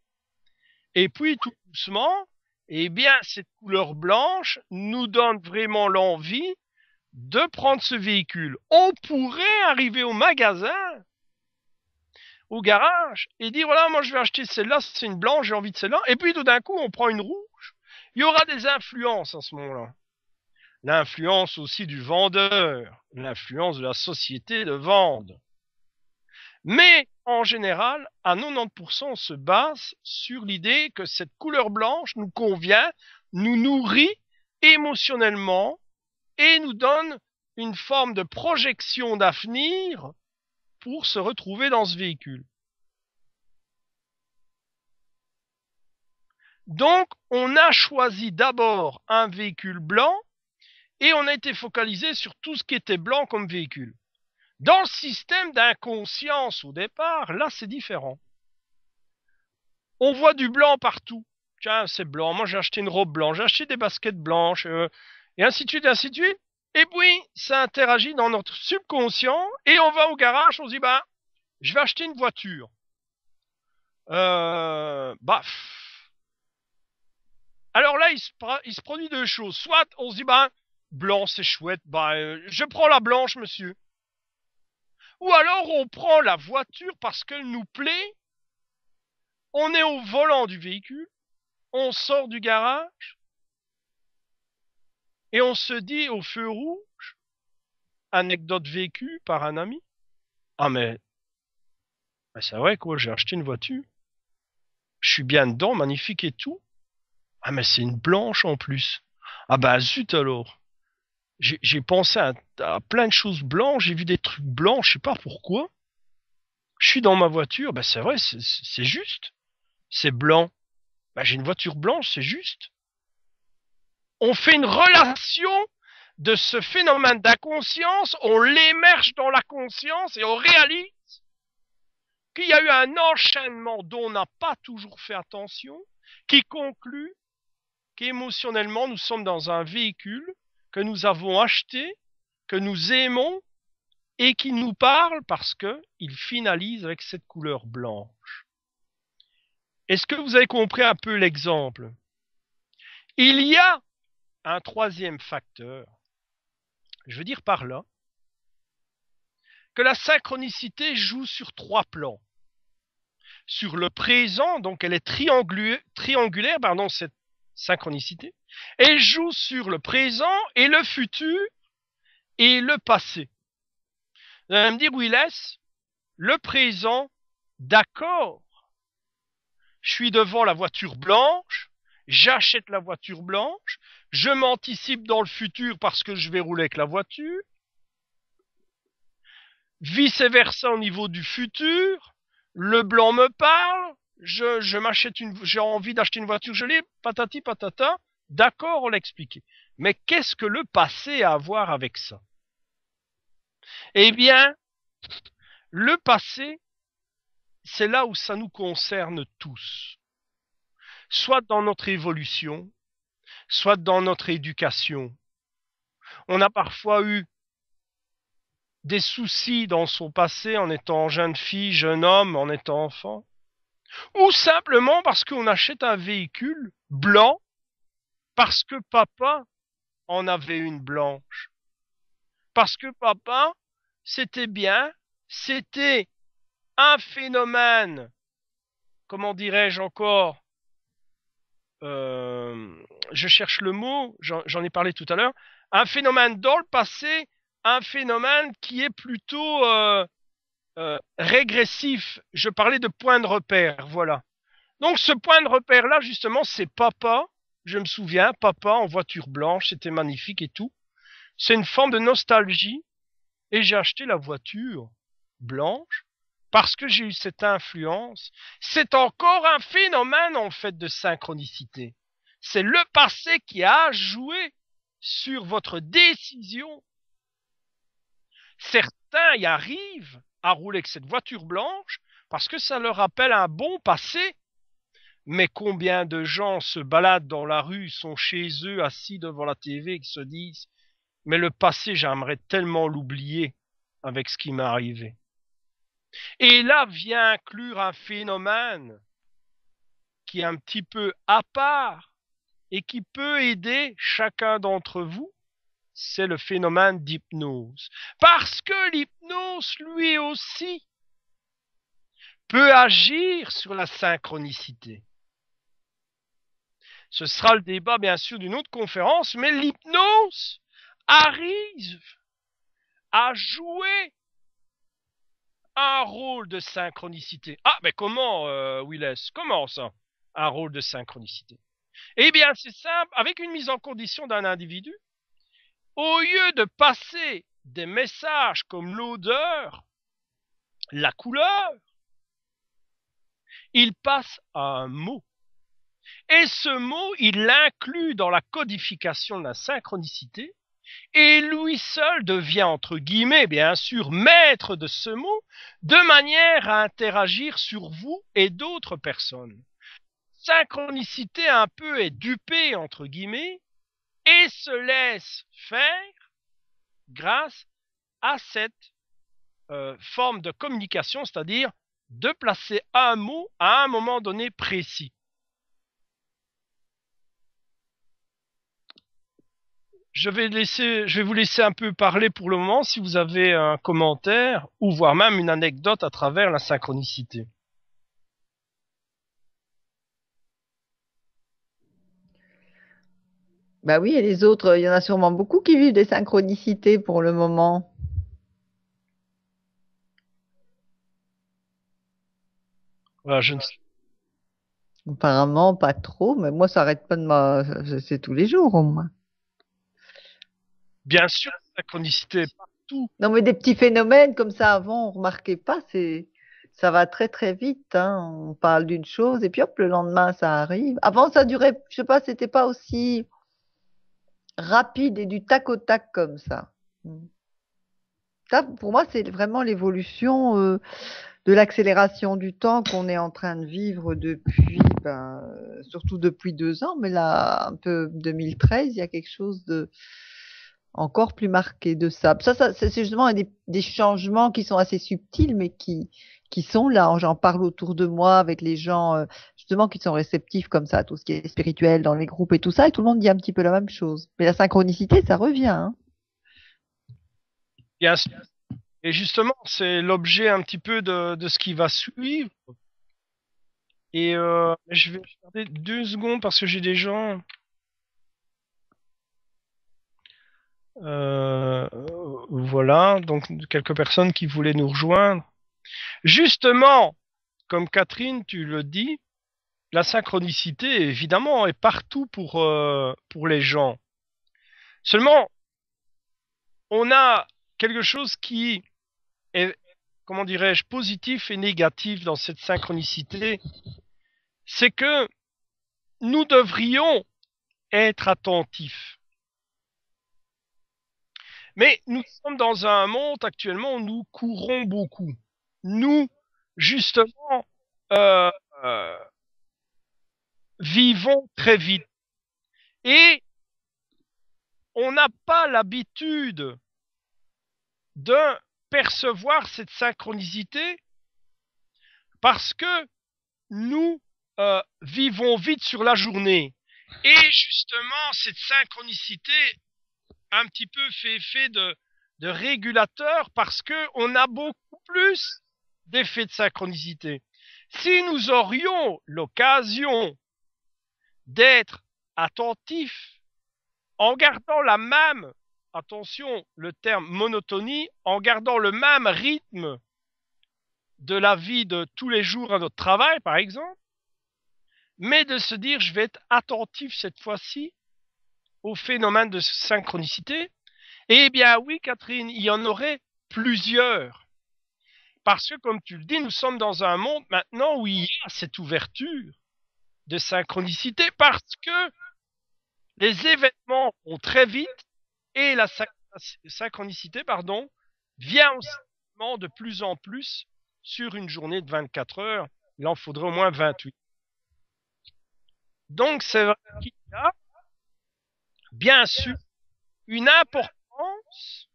Et puis tout doucement, eh bien, cette couleur blanche nous donne vraiment l'envie de prendre ce véhicule. On pourrait arriver au magasin, au garage, et dire, voilà, moi je vais acheter celle-là, c'est une blanche, j'ai envie de celle-là. Et puis tout d'un coup, on prend une rouge. Il y aura des influences en ce moment-là. L'influence aussi du vendeur, l'influence de la société de vente. Mais en général, à 90%, on se base sur l'idée que cette couleur blanche nous convient, nous nourrit émotionnellement et nous donne une forme de projection d'avenir pour se retrouver dans ce véhicule. Donc, on a choisi d'abord un véhicule blanc et on a été focalisé sur tout ce qui était blanc comme véhicule. Dans le système d'inconscience au départ, là c'est différent. On voit du blanc partout. Tiens, c'est blanc, moi j'ai acheté une robe blanche, j'ai acheté des baskets blanches, euh, et ainsi de suite, et ainsi de suite. Et puis, ça interagit dans notre subconscient, et on va au garage, on se dit, ben, je vais acheter une voiture. Euh, baf. Alors là, il il se, produit deux choses. Soit on se dit, ben, blanc, c'est chouette, ben, euh, je prends la blanche, monsieur. Ou alors on prend la voiture parce qu'elle nous plaît, on est au volant du véhicule, on sort du garage, et on se dit au feu rouge, anecdote vécue par un ami, ah mais, c'est vrai quoi, j'ai acheté une voiture, je suis bien dedans, magnifique et tout, ah mais c'est une blanche en plus, ah bah zut alors, j'ai pensé à, plein de choses blanches, j'ai vu des trucs blancs, je sais pas pourquoi. Je suis dans ma voiture, bah c'est vrai, c'est juste. C'est blanc. Bah j'ai une voiture blanche, c'est juste. On fait une relation de ce phénomène d'inconscience, on l'émerge dans la conscience et on réalise qu'il y a eu un enchaînement dont on n'a pas toujours fait attention, qui conclut qu'émotionnellement nous sommes dans un véhicule que nous avons acheté, que nous aimons et qui nous parle parce que il finalise avec cette couleur blanche. Est-ce que vous avez compris un peu l'exemple Il y a un troisième facteur. Je veux dire par là que la synchronicité joue sur trois plans. Sur le présent, donc elle est triangulaire, pardon, cette synchronicité, elle joue sur le présent et le futur et le passé. Vous allez me dire, oui, laisse le présent, d'accord. Je suis devant la voiture blanche, j'achète la voiture blanche, je m'anticipe dans le futur parce que je vais rouler avec la voiture. Vice versa au niveau du futur, le blanc me parle, je, m'achète une, j'ai envie d'acheter une voiture, je l'ai, patati patata. D'accord, on l'a expliqué. Mais qu'est-ce que le passé a à voir avec ça Eh bien, le passé, c'est là où ça nous concerne tous. Soit dans notre évolution, soit dans notre éducation. On a parfois eu des soucis dans son passé en étant jeune fille, jeune homme, en étant enfant ou simplement parce qu'on achète un véhicule blanc parce que papa en avait une blanche. Parce que papa, c'était bien, c'était un phénomène, comment dirais-je encore, euh, je cherche le mot, j'en ai parlé tout à l'heure, un phénomène dans le passé, un phénomène qui est plutôt euh, euh, régressif. Je parlais de point de repère, voilà. Donc ce point de repère-là, justement, c'est papa. Je me souviens, papa en voiture blanche, c'était magnifique et tout. C'est une forme de nostalgie. Et j'ai acheté la voiture blanche parce que j'ai eu cette influence. C'est encore un phénomène, en fait, de synchronicité. C'est le passé qui a joué sur votre décision. Certains y arrivent, à rouler avec cette voiture blanche parce que ça leur rappelle un bon passé. Mais combien de gens se baladent dans la rue, sont chez eux, assis devant la TV, qui se disent Mais le passé, j'aimerais tellement l'oublier avec ce qui m'est arrivé. Et là vient inclure un phénomène qui est un petit peu à part et qui peut aider chacun d'entre vous c'est le phénomène d'hypnose. Parce que l'hypnose, lui aussi, peut agir sur la synchronicité. Ce sera le débat, bien sûr, d'une autre conférence, mais l'hypnose arrive à jouer un rôle de synchronicité. Ah, mais comment, euh, Willis Comment ça Un rôle de synchronicité Eh bien, c'est simple, avec une mise en condition d'un individu, au lieu de passer des messages comme l'odeur, la couleur, il passe à un mot. Et ce mot, il l'inclut dans la codification de la synchronicité, et lui seul devient, entre guillemets, bien sûr, maître de ce mot, de manière à interagir sur vous et d'autres personnes. Synchronicité un peu est dupée, entre guillemets, et se laisse faire grâce à cette euh, forme de communication, c'est-à-dire de placer un mot à un moment donné précis. Je vais, laisser, je vais vous laisser un peu parler pour le moment si vous avez un commentaire ou voire même une anecdote à travers la synchronicité. Bah oui, et les autres, il y en a sûrement beaucoup qui vivent des synchronicités pour le moment. Ah, je Apparemment, pas trop, mais moi, ça arrête pas de ma. C'est tous les jours, au moins. Bien sûr, la synchronicité partout. Non, mais des petits phénomènes comme ça, avant, on remarquait pas. ça va très très vite. Hein. On parle d'une chose et puis hop, le lendemain, ça arrive. Avant, ça durait. Je sais pas, c'était pas aussi rapide et du tac au tac comme ça. Hmm. Ça, pour moi, c'est vraiment l'évolution euh, de l'accélération du temps qu'on est en train de vivre depuis, ben, surtout depuis deux ans, mais là, un peu 2013, il y a quelque chose de encore plus marqué de ça. Ça, c'est justement des, changements qui sont assez subtils, mais qui, qui sont là. J'en parle autour de moi avec les gens euh, justement qui sont réceptifs comme ça, tout ce qui est spirituel dans les groupes et tout ça, et tout le monde dit un petit peu la même chose. Mais la synchronicité, ça revient. Hein. Et justement, c'est l'objet un petit peu de, ce qui va suivre. Et euh, je vais regarder deux secondes parce que j'ai des gens. Euh, voilà, donc quelques personnes qui voulaient nous rejoindre. Justement, comme Catherine, tu le dis, la synchronicité, évidemment, est partout pour, euh, pour les gens. Seulement, on a quelque chose qui est, comment dirais-je, positif et négatif dans cette synchronicité. C'est que nous devrions être attentifs. Mais nous sommes dans un monde actuellement où nous courons beaucoup. Nous, justement, euh, euh, vivons très vite. Et on n'a pas l'habitude de percevoir cette synchronicité parce que nous euh, vivons vite sur la journée. Et justement, cette synchronicité un petit peu fait effet de, de régulateur parce que on a beaucoup plus d'effets de synchronicité. Si nous aurions l'occasion d'être attentif en gardant la même, attention le terme monotonie, en gardant le même rythme de la vie de tous les jours à notre travail, par exemple, mais de se dire je vais être attentif cette fois-ci au phénomène de synchronicité. Eh bien oui, Catherine, il y en aurait plusieurs. Parce que, comme tu le dis, nous sommes dans un monde maintenant où il y a cette ouverture de synchronicité parce que les événements vont très vite et la synchronicité pardon, vient aussi de plus en plus sur une journée de 24 heures. Il en faudrait au moins 28. Donc c'est vrai qu'il y a bien sûr une importance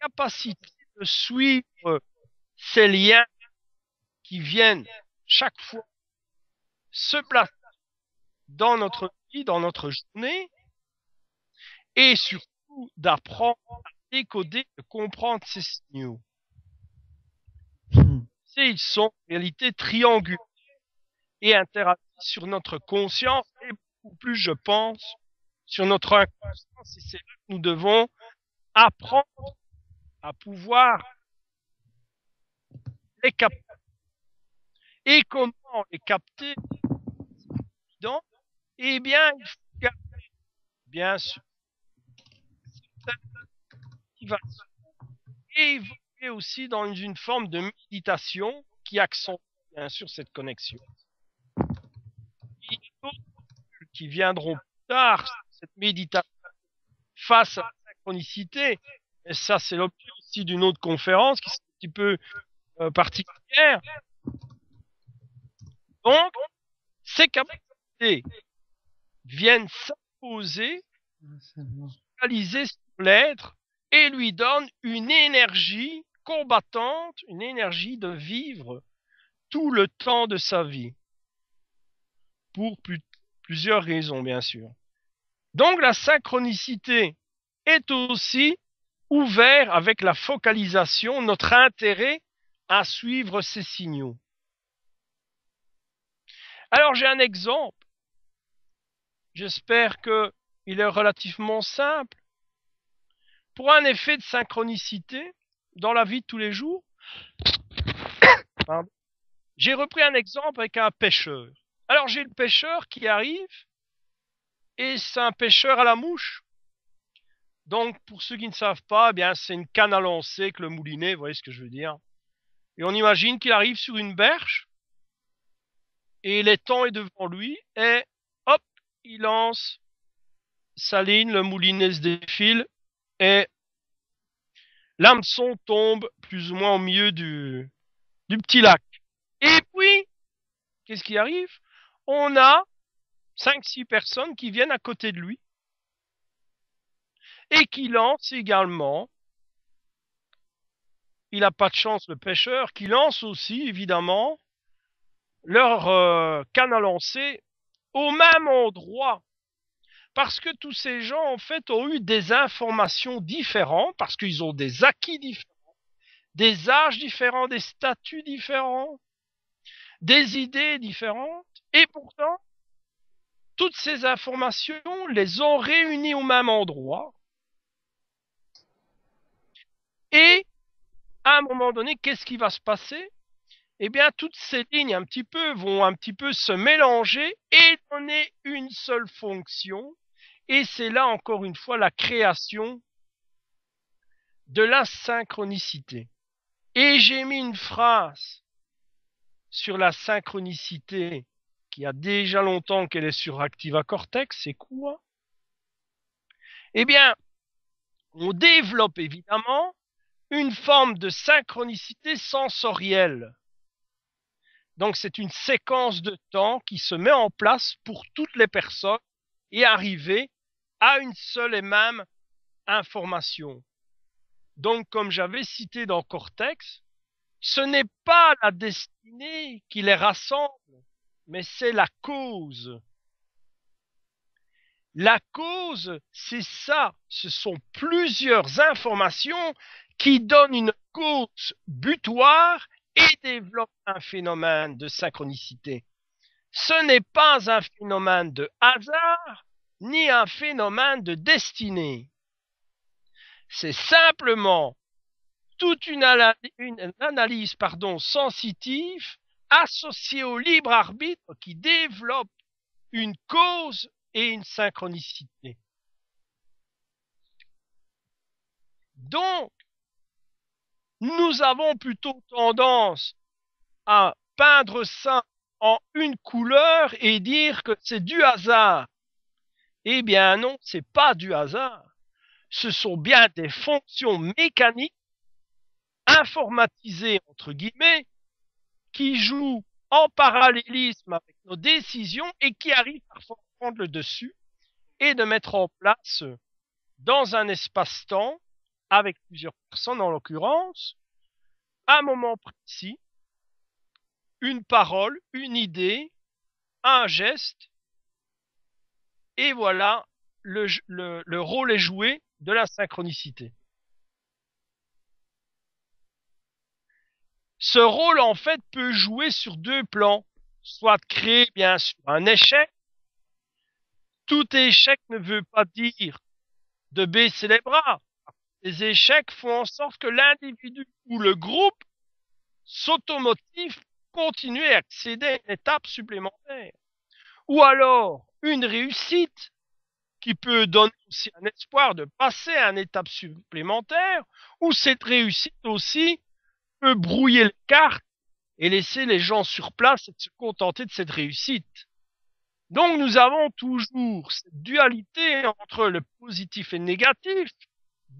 capacité de suivre ces liens qui viennent chaque fois se place dans notre vie, dans notre journée, et surtout d'apprendre à décoder, de comprendre ces signaux. ils sont en réalité triangulaires et interagissent sur notre conscience et beaucoup plus, je pense, sur notre inconscience. Et c'est là que nous devons apprendre à pouvoir les capter et comment les capter Donc, Eh bien, il faut garder, bien sûr, et évoluer aussi dans une forme de méditation qui accentue bien sûr cette connexion. qui viendront plus tard, cette méditation face à la synchronicité, et ça c'est l'objet aussi d'une autre conférence qui est un petit peu euh, particulière, donc, ces capacités viennent s'imposer, réaliser sur l'être et lui donnent une énergie combattante, une énergie de vivre tout le temps de sa vie. Pour plusieurs raisons, bien sûr. Donc la synchronicité est aussi ouvert avec la focalisation, notre intérêt à suivre ces signaux. Alors j'ai un exemple. J'espère qu'il est relativement simple. Pour un effet de synchronicité dans la vie de tous les jours, j'ai repris un exemple avec un pêcheur. Alors j'ai le pêcheur qui arrive et c'est un pêcheur à la mouche. Donc pour ceux qui ne savent pas, eh bien c'est une canne à lancer que le moulinet, vous voyez ce que je veux dire. Et on imagine qu'il arrive sur une berge, et les temps est devant lui, et hop, il lance saline le moulinet se défile, et l'hameçon tombe plus ou moins au milieu du, du petit lac. Et puis, qu'est-ce qui arrive On a cinq six personnes qui viennent à côté de lui et qui lancent également. Il n'a pas de chance, le pêcheur, qui lance aussi, évidemment, leur euh, canne au même endroit. Parce que tous ces gens, en fait, ont eu des informations différentes, parce qu'ils ont des acquis différents, des âges différents, des statuts différents, des idées différentes, et pourtant, toutes ces informations les ont réunies au même endroit. Et, à un moment donné, qu'est-ce qui va se passer eh bien, toutes ces lignes un petit peu vont un petit peu se mélanger et donner une seule fonction. Et c'est là encore une fois la création de la synchronicité. Et j'ai mis une phrase sur la synchronicité qui a déjà longtemps qu'elle est sur Activa Cortex, c'est quoi Eh bien, on développe évidemment une forme de synchronicité sensorielle donc c'est une séquence de temps qui se met en place pour toutes les personnes et arriver à une seule et même information. Donc comme j'avais cité dans Cortex, ce n'est pas la destinée qui les rassemble, mais c'est la cause. La cause, c'est ça, ce sont plusieurs informations qui donnent une cause butoir et développe un phénomène de synchronicité. Ce n'est pas un phénomène de hasard, ni un phénomène de destinée. C'est simplement toute une, analyse pardon, sensitive associée au libre arbitre qui développe une cause et une synchronicité. Donc, nous avons plutôt tendance à peindre ça en une couleur et dire que c'est du hasard. Eh bien non, c'est pas du hasard. Ce sont bien des fonctions mécaniques informatisées entre guillemets qui jouent en parallélisme avec nos décisions et qui arrivent parfois à prendre le dessus et de mettre en place dans un espace-temps avec plusieurs personnes, en l'occurrence, un moment précis, une parole, une idée, un geste, et voilà, le, rôle est joué de la synchronicité. Ce rôle, en fait, peut jouer sur deux plans, soit créer, bien sûr, un échec. Tout échec ne veut pas dire de baisser les bras. Les échecs font en sorte que l'individu ou le groupe s'automotive continuer à accéder à une étape supplémentaire. Ou alors une réussite qui peut donner aussi un espoir de passer à une étape supplémentaire, ou cette réussite aussi peut brouiller les cartes et laisser les gens sur place et se contenter de cette réussite. Donc nous avons toujours cette dualité entre le positif et le négatif,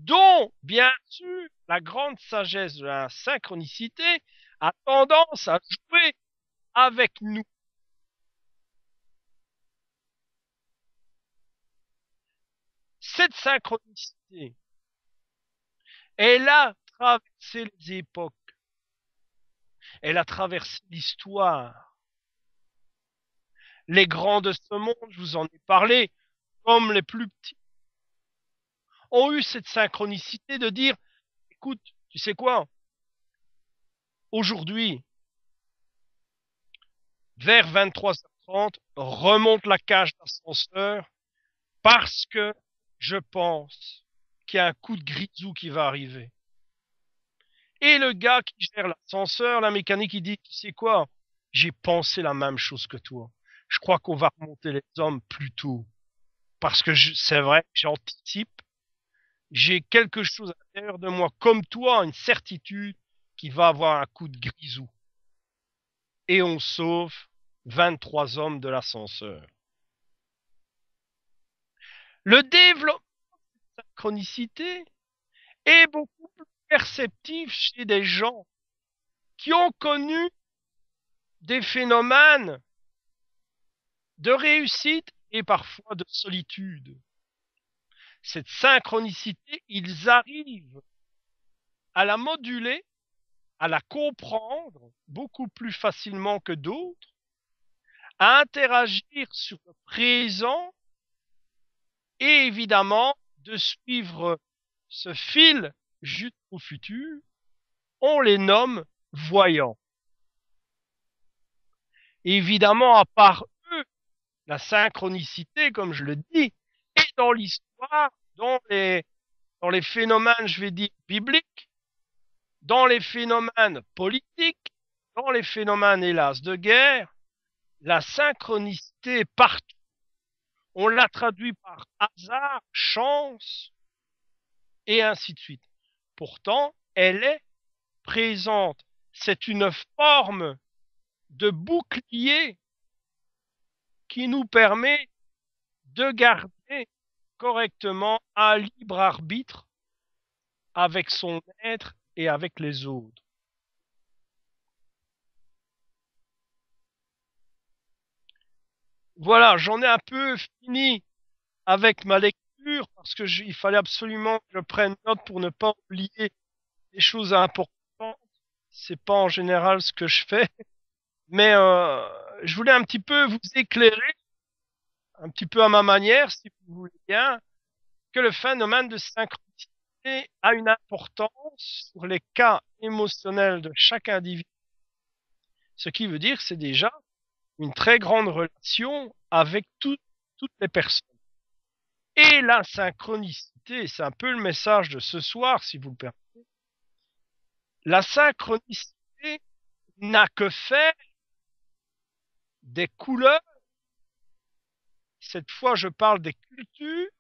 dont, bien sûr, la grande sagesse de la synchronicité a tendance à jouer avec nous. Cette synchronicité, elle a traversé les époques, elle a traversé l'histoire. Les grands de ce monde, je vous en ai parlé, comme les plus petits ont eu cette synchronicité de dire, écoute, tu sais quoi Aujourd'hui, vers 23h30, remonte la cage d'ascenseur parce que je pense qu'il y a un coup de grisou qui va arriver. Et le gars qui gère l'ascenseur, la mécanique, il dit, tu sais quoi J'ai pensé la même chose que toi. Je crois qu'on va remonter les hommes plus tôt. Parce que c'est vrai, j'anticipe j'ai quelque chose à l'intérieur de moi, comme toi, une certitude qui va avoir un coup de grisou. Et on sauve 23 hommes de l'ascenseur. Le développement de la synchronicité est beaucoup plus perceptif chez des gens qui ont connu des phénomènes de réussite et parfois de solitude cette synchronicité, ils arrivent à la moduler, à la comprendre beaucoup plus facilement que d'autres, à interagir sur le présent et évidemment de suivre ce fil jusqu'au futur, on les nomme voyants. évidemment, à part eux, la synchronicité, comme je le dis, est dans l'histoire dans les, dans les phénomènes, je vais dire, bibliques, dans les phénomènes politiques, dans les phénomènes, hélas, de guerre, la synchronicité partout. On la traduit par hasard, chance, et ainsi de suite. Pourtant, elle est présente. C'est une forme de bouclier qui nous permet de garder correctement à libre arbitre avec son être et avec les autres. Voilà, j'en ai un peu fini avec ma lecture parce que il fallait absolument que je prenne note pour ne pas oublier des choses importantes. C'est pas en général ce que je fais, mais euh, je voulais un petit peu vous éclairer un petit peu à ma manière, si vous voulez bien, que le phénomène de synchronicité a une importance sur les cas émotionnels de chaque individu. Ce qui veut dire, c'est déjà une très grande relation avec toutes les personnes. Et la synchronicité, c'est un peu le message de ce soir, si vous le permettez. La synchronicité n'a que fait des couleurs cette fois, je parle des cultures,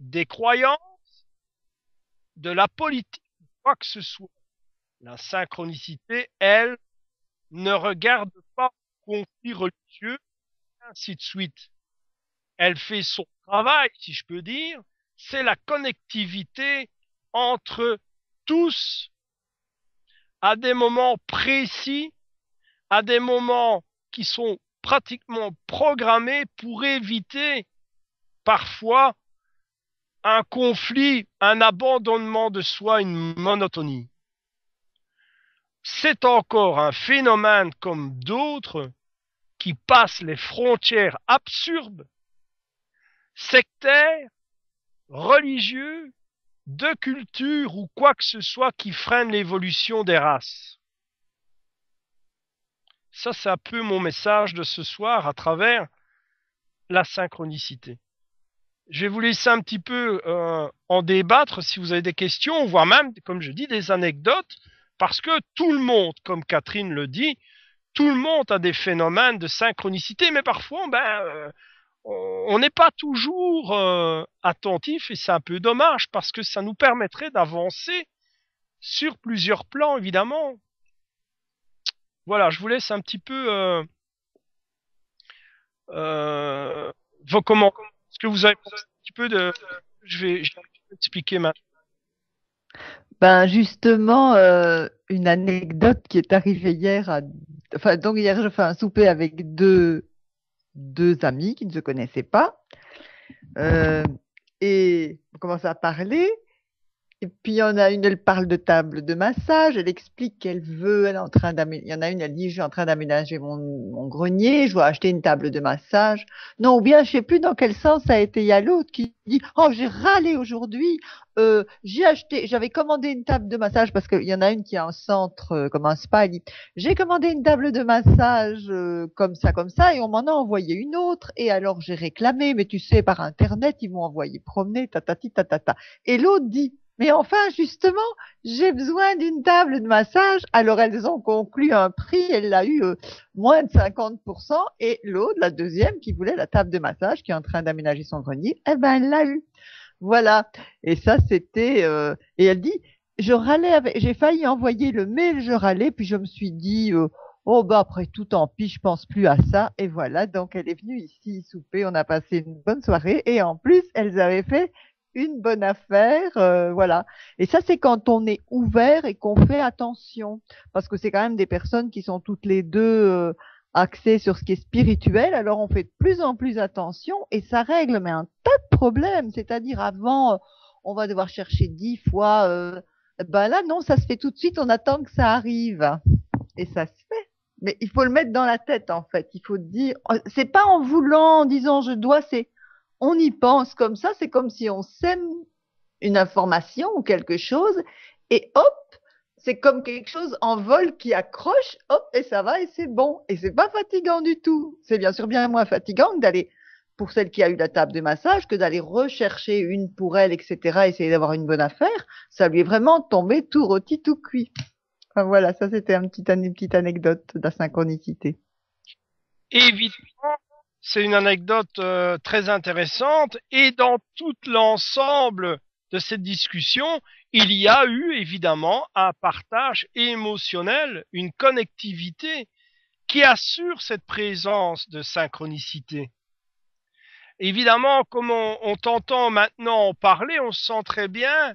des croyances, de la politique, quoi que ce soit. La synchronicité, elle, ne regarde pas le conflit religieux, ainsi de suite. Elle fait son travail, si je peux dire, c'est la connectivité entre tous à des moments précis, à des moments qui sont pratiquement programmés pour éviter parfois un conflit, un abandonnement de soi, une monotonie. C'est encore un phénomène comme d'autres qui passe les frontières absurdes, sectaires, religieux, de culture ou quoi que ce soit qui freine l'évolution des races. Ça, c'est un peu mon message de ce soir à travers la synchronicité. Je vais vous laisser un petit peu euh, en débattre si vous avez des questions, voire même, comme je dis, des anecdotes, parce que tout le monde, comme Catherine le dit, tout le monde a des phénomènes de synchronicité, mais parfois, ben, euh, on n'est pas toujours euh, attentif et c'est un peu dommage parce que ça nous permettrait d'avancer sur plusieurs plans, évidemment, voilà, je vous laisse un petit peu euh, euh, vos Est-ce que vous avez un petit peu de. Je vais, expliquer maintenant. Ben justement, euh, une anecdote qui est arrivée hier. À... Enfin, donc hier, je fais un souper avec deux, deux amis qui ne se connaissaient pas. et on commence à parler. Et puis, il y en a une, elle parle de table de massage, elle explique qu'elle veut, elle est en train d'aménager, il y en a une, elle dit, je suis en train d'aménager mon, mon, grenier, je dois acheter une table de massage. Non, ou bien, je sais plus dans quel sens ça a été, il y a l'autre qui dit, oh, j'ai râlé aujourd'hui, euh, j'ai acheté, j'avais commandé une table de massage parce qu'il y en a une qui est en centre, euh, comme un spa, elle dit, j'ai commandé une table de massage, euh, comme ça, comme ça, et on m'en a envoyé une autre, et alors j'ai réclamé, mais tu sais, par Internet, ils m'ont envoyé promener, ta ta ta Ta, ta. Et l'autre dit, mais enfin, justement, j'ai besoin d'une table de massage. Alors, elles ont conclu un prix, elle l'a eu euh, moins de 50%, et l'autre, la deuxième, qui voulait la table de massage, qui est en train d'aménager son grenier, eh ben, elle l'a eu. Voilà. Et ça, c'était, euh, et elle dit, je râlais avec, j'ai failli envoyer le mail, je râlais, puis je me suis dit, euh, oh bah après tout, tant pis, je pense plus à ça. Et voilà, donc elle est venue ici souper, on a passé une bonne soirée, et en plus, elles avaient fait une bonne affaire, euh, voilà. Et ça, c'est quand on est ouvert et qu'on fait attention, parce que c'est quand même des personnes qui sont toutes les deux euh, axées sur ce qui est spirituel. Alors, on fait de plus en plus attention et ça règle mais un tas de problèmes. C'est-à-dire avant, euh, on va devoir chercher dix fois. Eh ben là, non, ça se fait tout de suite. On attend que ça arrive et ça se fait. Mais il faut le mettre dans la tête, en fait. Il faut dire, c'est pas en voulant, en disant je dois, c'est on y pense comme ça, c'est comme si on sème une information ou quelque chose, et hop, c'est comme quelque chose en vol qui accroche, hop, et ça va, et c'est bon. Et c'est pas fatigant du tout. C'est bien sûr bien moins fatigant que d'aller, pour celle qui a eu la table de massage, que d'aller rechercher une pour elle, etc., essayer d'avoir une bonne affaire. Ça lui est vraiment tombé tout rôti, tout cuit. voilà, ça c'était une petite, anecdote d'asynchronicité. Évidemment, c'est une anecdote euh, très intéressante et dans tout l'ensemble de cette discussion, il y a eu évidemment un partage émotionnel, une connectivité qui assure cette présence de synchronicité. Évidemment, comme on, t'entend maintenant parler, on sent très bien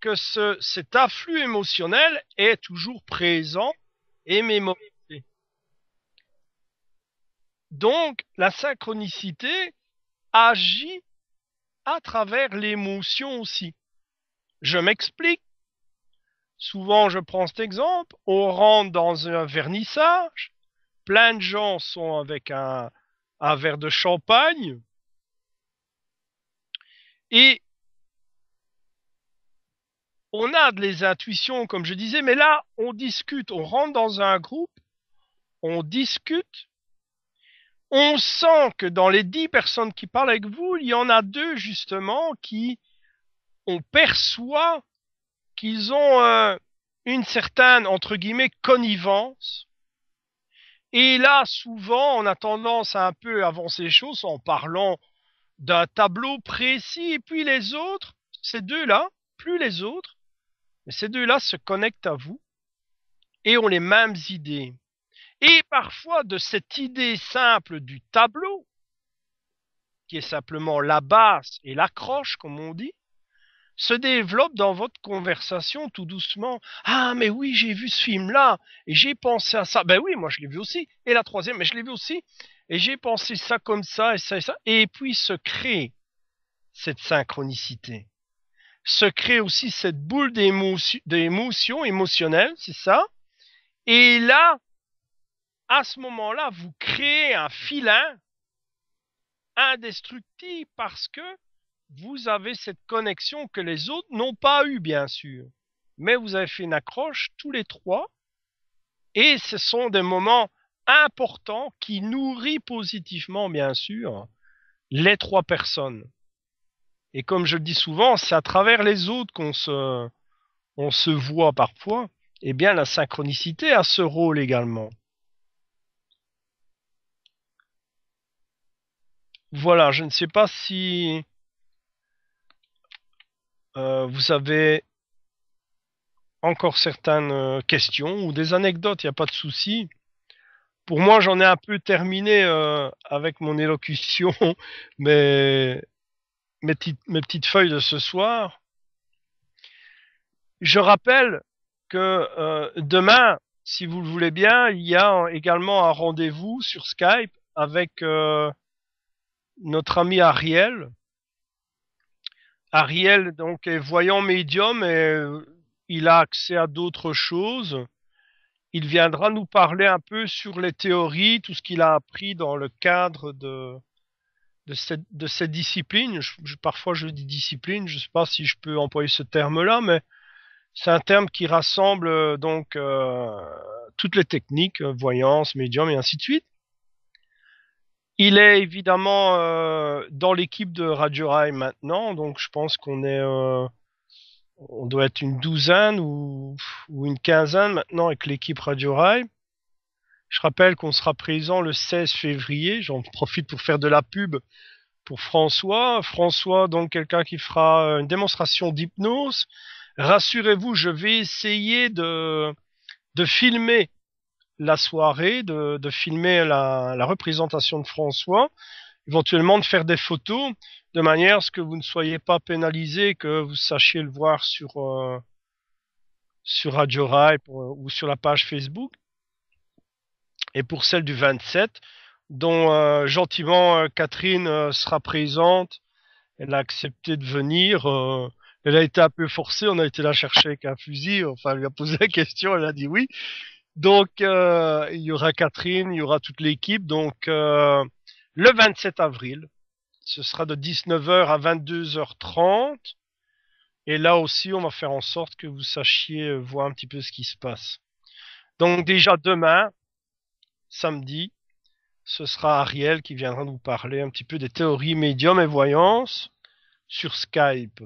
que cet afflux émotionnel est toujours présent et mémorable donc, la synchronicité agit à travers l'émotion aussi. Je m'explique. Souvent, je prends cet exemple. On rentre dans un vernissage. Plein de gens sont avec un, verre de champagne. Et on a des intuitions, comme je disais, mais là, on discute, on rentre dans un groupe, on discute on sent que dans les dix personnes qui parlent avec vous, il y en a deux justement qui on perçoit qu'ils ont euh, une certaine entre guillemets connivence. Et là, souvent, on a tendance à un peu avancer les choses en parlant d'un tableau précis. Et puis les autres, ces deux-là, plus les autres, mais ces deux-là se connectent à vous et ont les mêmes idées et parfois de cette idée simple du tableau, qui est simplement la basse et l'accroche, comme on dit, se développe dans votre conversation tout doucement. Ah, mais oui, j'ai vu ce film-là, et j'ai pensé à ça. Ben oui, moi je l'ai vu aussi. Et la troisième, mais je l'ai vu aussi. Et j'ai pensé ça comme ça, et ça, et ça. Et puis se crée cette synchronicité. Se crée aussi cette boule d'émotion émotionnelle, c'est ça. Et là, à ce moment-là, vous créez un filin indestructible parce que vous avez cette connexion que les autres n'ont pas eue, bien sûr. Mais vous avez fait une accroche tous les trois. Et ce sont des moments importants qui nourrissent positivement, bien sûr, les trois personnes. Et comme je le dis souvent, c'est à travers les autres qu'on se, se voit parfois. Eh bien, la synchronicité a ce rôle également. Voilà, je ne sais pas si euh, vous avez encore certaines euh, questions ou des anecdotes, il n'y a pas de souci. Pour moi, j'en ai un peu terminé euh, avec mon élocution, mais mes, petites feuilles de ce soir. Je rappelle que demain, si vous le voulez bien, il y a également un rendez-vous sur Skype avec notre ami Ariel. Ariel donc est voyant médium et euh, il a accès à d'autres choses. Il viendra nous parler un peu sur les théories, tout ce qu'il a appris dans le cadre de, de, cette, discipline. parfois je dis discipline, je ne sais pas si je peux employer ce terme-là, mais c'est un terme qui rassemble euh, donc euh, toutes les techniques, voyance, médium et ainsi de suite. Il est évidemment euh, dans l'équipe de radio Rai maintenant, donc je pense qu'on est, euh, on doit être une douzaine ou, une quinzaine maintenant avec l'équipe radio Rai. Je rappelle qu'on sera présent le 16 février. J'en profite pour faire de la pub pour François. François, donc quelqu'un qui fera une démonstration d'hypnose. Rassurez-vous, je vais essayer de, de filmer la soirée, de, de filmer la, la, représentation de François, éventuellement de faire des photos, de manière à ce que vous ne soyez pas pénalisé, que vous sachiez le voir sur, euh, sur Radio Rail euh, ou sur la page Facebook. Et pour celle du 27, dont euh, gentiment Catherine sera présente, elle a accepté de venir. elle a été un peu forcée, on a été la chercher avec un fusil, enfin, elle lui a posé la question, elle a dit oui. Donc, euh, il y aura Catherine, il y aura toute l'équipe. Donc, euh, le 27 avril, ce sera de 19h à 22h30. Et là aussi, on va faire en sorte que vous sachiez euh, voir un petit peu ce qui se passe. Donc, déjà demain, samedi, ce sera Ariel qui viendra nous parler un petit peu des théories médium et voyance sur Skype.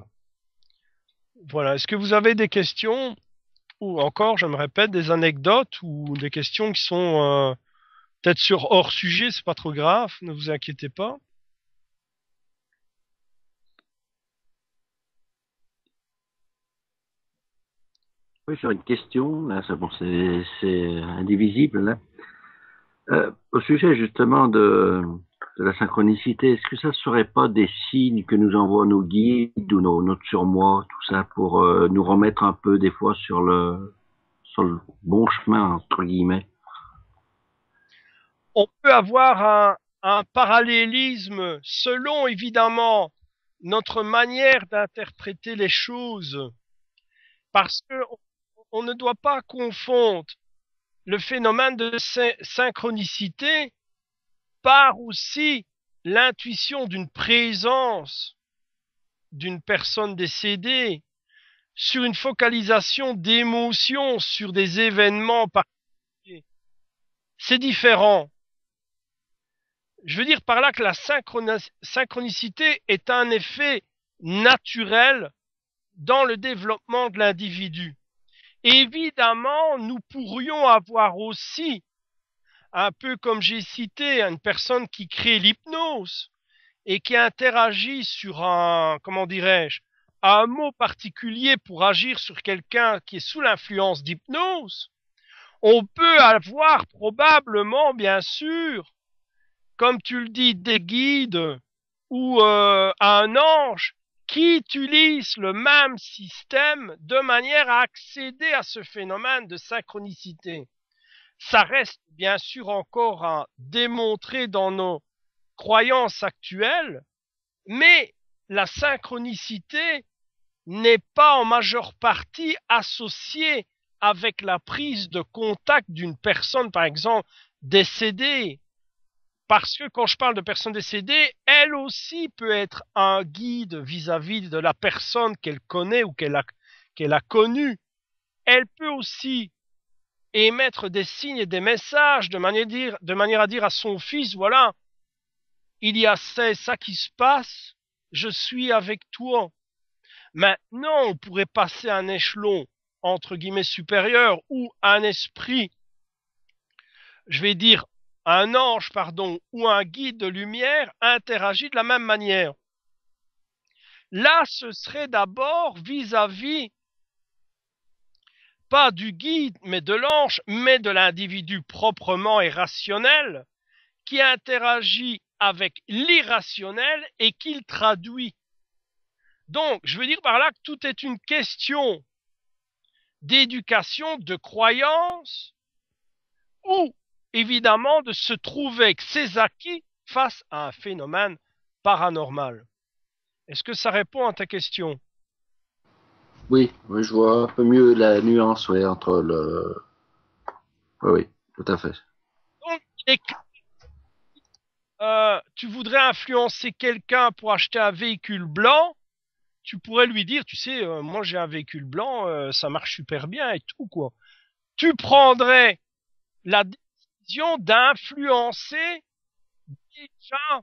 Voilà, est-ce que vous avez des questions ou encore, je me répète, des anecdotes ou des questions qui sont euh, peut-être sur hors sujet, c'est pas trop grave, ne vous inquiétez pas. Oui, sur une question, là, c'est indivisible. Euh, au sujet justement de, de la synchronicité, est-ce que ça ne serait pas des signes que nous envoient nos guides ou nos, notre surmoi, tout ça, pour euh, nous remettre un peu des fois sur le, bon chemin, entre guillemets On peut avoir un, parallélisme selon évidemment notre manière d'interpréter les choses, parce qu'on ne doit pas confondre le phénomène de synchronicité par aussi l'intuition d'une présence d'une personne décédée, sur une focalisation d'émotions, sur des événements particuliers. C'est différent. Je veux dire par là que la synchronicité est un effet naturel dans le développement de l'individu. Évidemment, nous pourrions avoir aussi un peu comme j'ai cité, une personne qui crée l'hypnose et qui interagit sur un, comment dirais-je, un mot particulier pour agir sur quelqu'un qui est sous l'influence d'hypnose, on peut avoir probablement, bien sûr, comme tu le dis, des guides ou euh, un ange qui utilise le même système de manière à accéder à ce phénomène de synchronicité ça reste bien sûr encore à démontrer dans nos croyances actuelles, mais la synchronicité n'est pas en majeure partie associée avec la prise de contact d'une personne, par exemple, décédée. Parce que quand je parle de personne décédée, elle aussi peut être un guide vis-à-vis de la personne qu'elle connaît ou qu'elle a connue. Elle peut aussi et émettre des signes et des messages de manière, à dire à son fils, voilà, il y a ça, qui se passe, je suis avec toi. Maintenant, on pourrait passer un échelon, entre guillemets, supérieur, ou un esprit, je vais dire, un ange, pardon, ou un guide de lumière interagit de la même manière. Là, ce serait d'abord vis-à-vis pas du guide, mais de l'ange, mais de l'individu proprement et rationnel, qui interagit avec l'irrationnel et qu'il traduit. Donc, je veux dire par là que tout est une question d'éducation, de croyance, ou évidemment de se trouver avec ses acquis face à un phénomène paranormal. Est-ce que ça répond à ta question oui, je vois un peu mieux la nuance entre le. Oui, oui, tout à fait. Donc, euh, tu voudrais influencer quelqu'un pour acheter un véhicule blanc, tu pourrais lui dire, tu sais, euh, moi j'ai un véhicule blanc, euh, ça marche super bien et tout, quoi. Tu prendrais la décision d'influencer des gens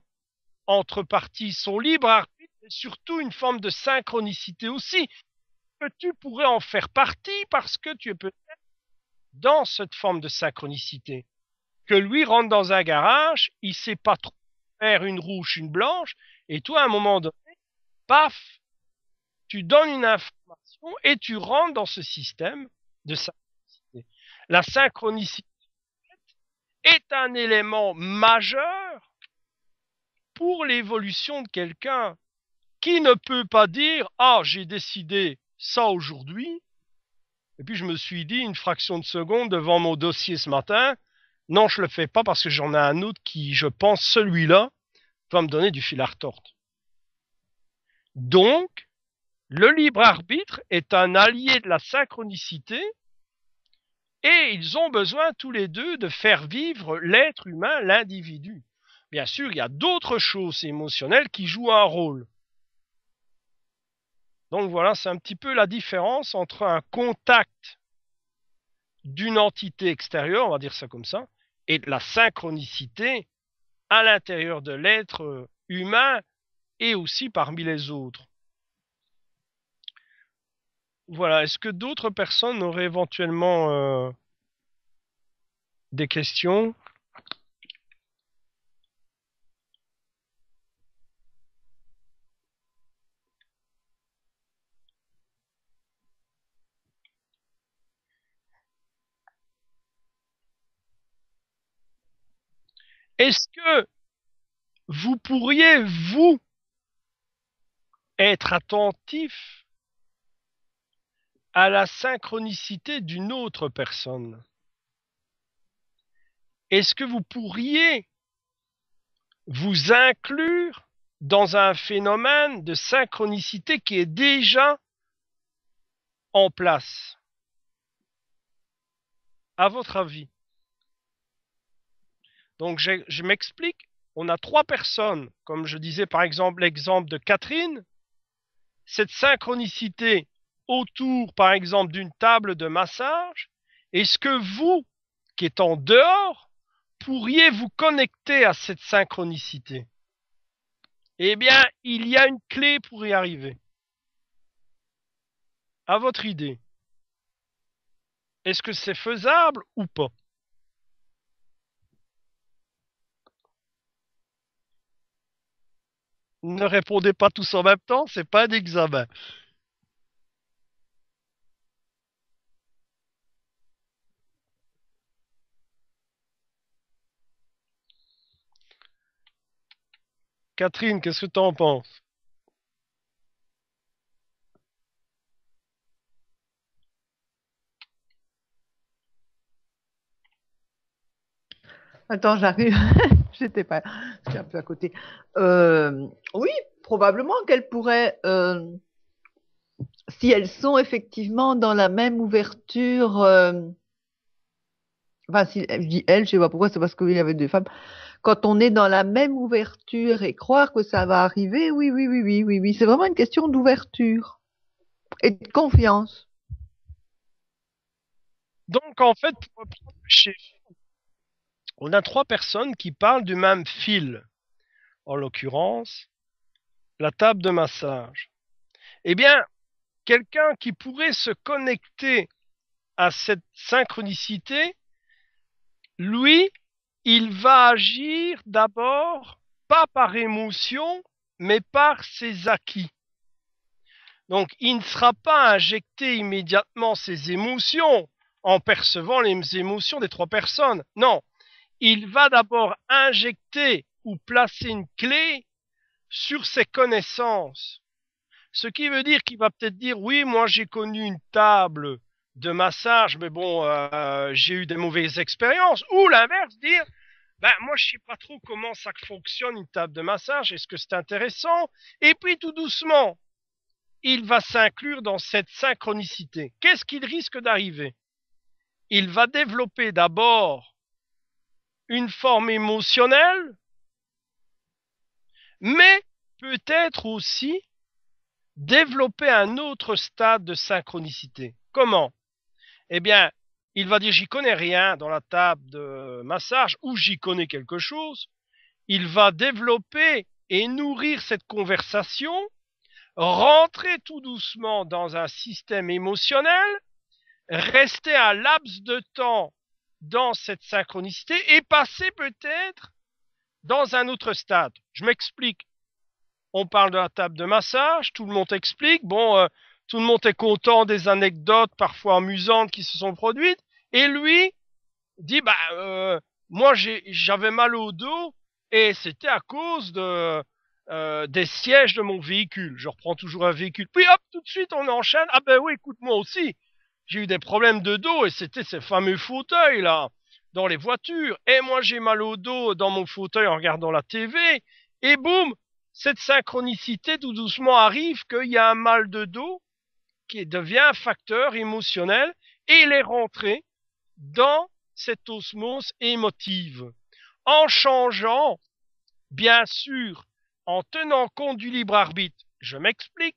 entre parties, sont libre arbitre, surtout une forme de synchronicité aussi que tu pourrais en faire partie parce que tu es peut-être dans cette forme de synchronicité. Que lui rentre dans un garage, il sait pas trop faire une rouge, une blanche, et toi, à un moment donné, paf, tu donnes une information et tu rentres dans ce système de synchronicité. La synchronicité est un élément majeur pour l'évolution de quelqu'un qui ne peut pas dire ⁇ Ah, j'ai décidé ça aujourd'hui. Et puis je me suis dit une fraction de seconde devant mon dossier ce matin, non, je le fais pas parce que j'en ai un autre qui, je pense, celui-là, va me donner du fil à retordre. Donc, le libre arbitre est un allié de la synchronicité et ils ont besoin tous les deux de faire vivre l'être humain, l'individu. Bien sûr, il y a d'autres choses émotionnelles qui jouent un rôle. Donc voilà, c'est un petit peu la différence entre un contact d'une entité extérieure, on va dire ça comme ça, et la synchronicité à l'intérieur de l'être humain et aussi parmi les autres. Voilà, est-ce que d'autres personnes auraient éventuellement euh, des questions Est-ce que vous pourriez, vous, être attentif à la synchronicité d'une autre personne Est-ce que vous pourriez vous inclure dans un phénomène de synchronicité qui est déjà en place À votre avis donc je, m'explique, on a trois personnes, comme je disais par exemple l'exemple de Catherine, cette synchronicité autour par exemple d'une table de massage, est-ce que vous, qui êtes en dehors, pourriez vous connecter à cette synchronicité Eh bien, il y a une clé pour y arriver. À votre idée, est-ce que c'est faisable ou pas Ne répondez pas tous en même temps, c'est pas un examen. Catherine, qu'est-ce que tu en penses Attends, j'arrive. J'étais pas. J'étais un peu à côté. Euh, oui, probablement qu'elles pourraient, euh, si elles sont effectivement dans la même ouverture. Euh, enfin, si je dis elles, je sais pas pourquoi, c'est parce qu'il y avait deux femmes. Quand on est dans la même ouverture et croire que ça va arriver, oui, oui, oui, oui, oui, oui. C'est vraiment une question d'ouverture et de confiance. Donc, en fait, pour le reprendre chiffre, on a trois personnes qui parlent du même fil. En l'occurrence, la table de massage. Eh bien, quelqu'un qui pourrait se connecter à cette synchronicité, lui, il va agir d'abord pas par émotion, mais par ses acquis. Donc, il ne sera pas injecté immédiatement ses émotions en percevant les émotions des trois personnes. Non, il va d'abord injecter ou placer une clé sur ses connaissances. Ce qui veut dire qu'il va peut-être dire oui, moi j'ai connu une table de massage, mais bon, euh, j'ai eu des mauvaises expériences. Ou l'inverse, dire ben moi je sais pas trop comment ça fonctionne une table de massage, est-ce que c'est intéressant Et puis tout doucement, il va s'inclure dans cette synchronicité. Qu'est-ce qu'il risque d'arriver Il va développer d'abord une forme émotionnelle, mais peut-être aussi développer un autre stade de synchronicité. Comment Eh bien, il va dire j'y connais rien dans la table de massage ou j'y connais quelque chose. Il va développer et nourrir cette conversation, rentrer tout doucement dans un système émotionnel, rester à laps de temps dans cette synchronicité et passer peut-être dans un autre stade. Je m'explique. On parle de la table de massage, tout le monde explique, bon, euh, tout le monde est content des anecdotes parfois amusantes qui se sont produites, et lui dit, bah, euh, moi j'avais mal au dos et c'était à cause de, euh, des sièges de mon véhicule. Je reprends toujours un véhicule. Puis hop, tout de suite on enchaîne, ah ben oui, écoute moi aussi, j'ai eu des problèmes de dos et c'était ces fameux fauteuils là dans les voitures. Et moi j'ai mal au dos dans mon fauteuil en regardant la TV et boum, cette synchronicité tout doucement arrive qu'il y a un mal de dos qui devient un facteur émotionnel et il est rentré dans cette osmose émotive en changeant, bien sûr, en tenant compte du libre arbitre. Je m'explique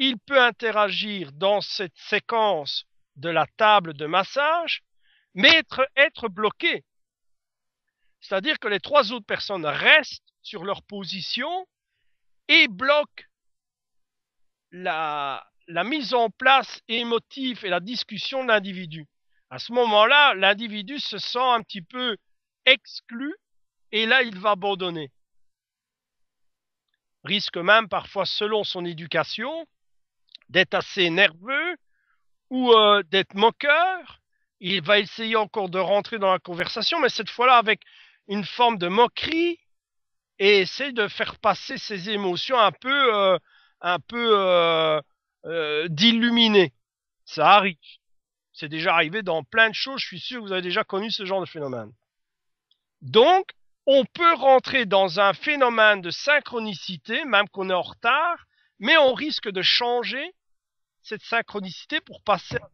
il peut interagir dans cette séquence de la table de massage, mais être, bloqué. C'est-à-dire que les trois autres personnes restent sur leur position et bloquent la, la mise en place émotive et la discussion de l'individu. À ce moment-là, l'individu se sent un petit peu exclu et là, il va abandonner. Risque même parfois, selon son éducation, d'être assez nerveux ou euh, d'être moqueur. Il va essayer encore de rentrer dans la conversation, mais cette fois-là avec une forme de moquerie et essayer de faire passer ses émotions un peu, euh, un peu euh, d'illuminer. Ça arrive. C'est déjà arrivé dans plein de choses. Je suis sûr que vous avez déjà connu ce genre de phénomène. Donc, on peut rentrer dans un phénomène de synchronicité, même qu'on est en retard, mais on risque de changer cette synchronicité pour passer. À...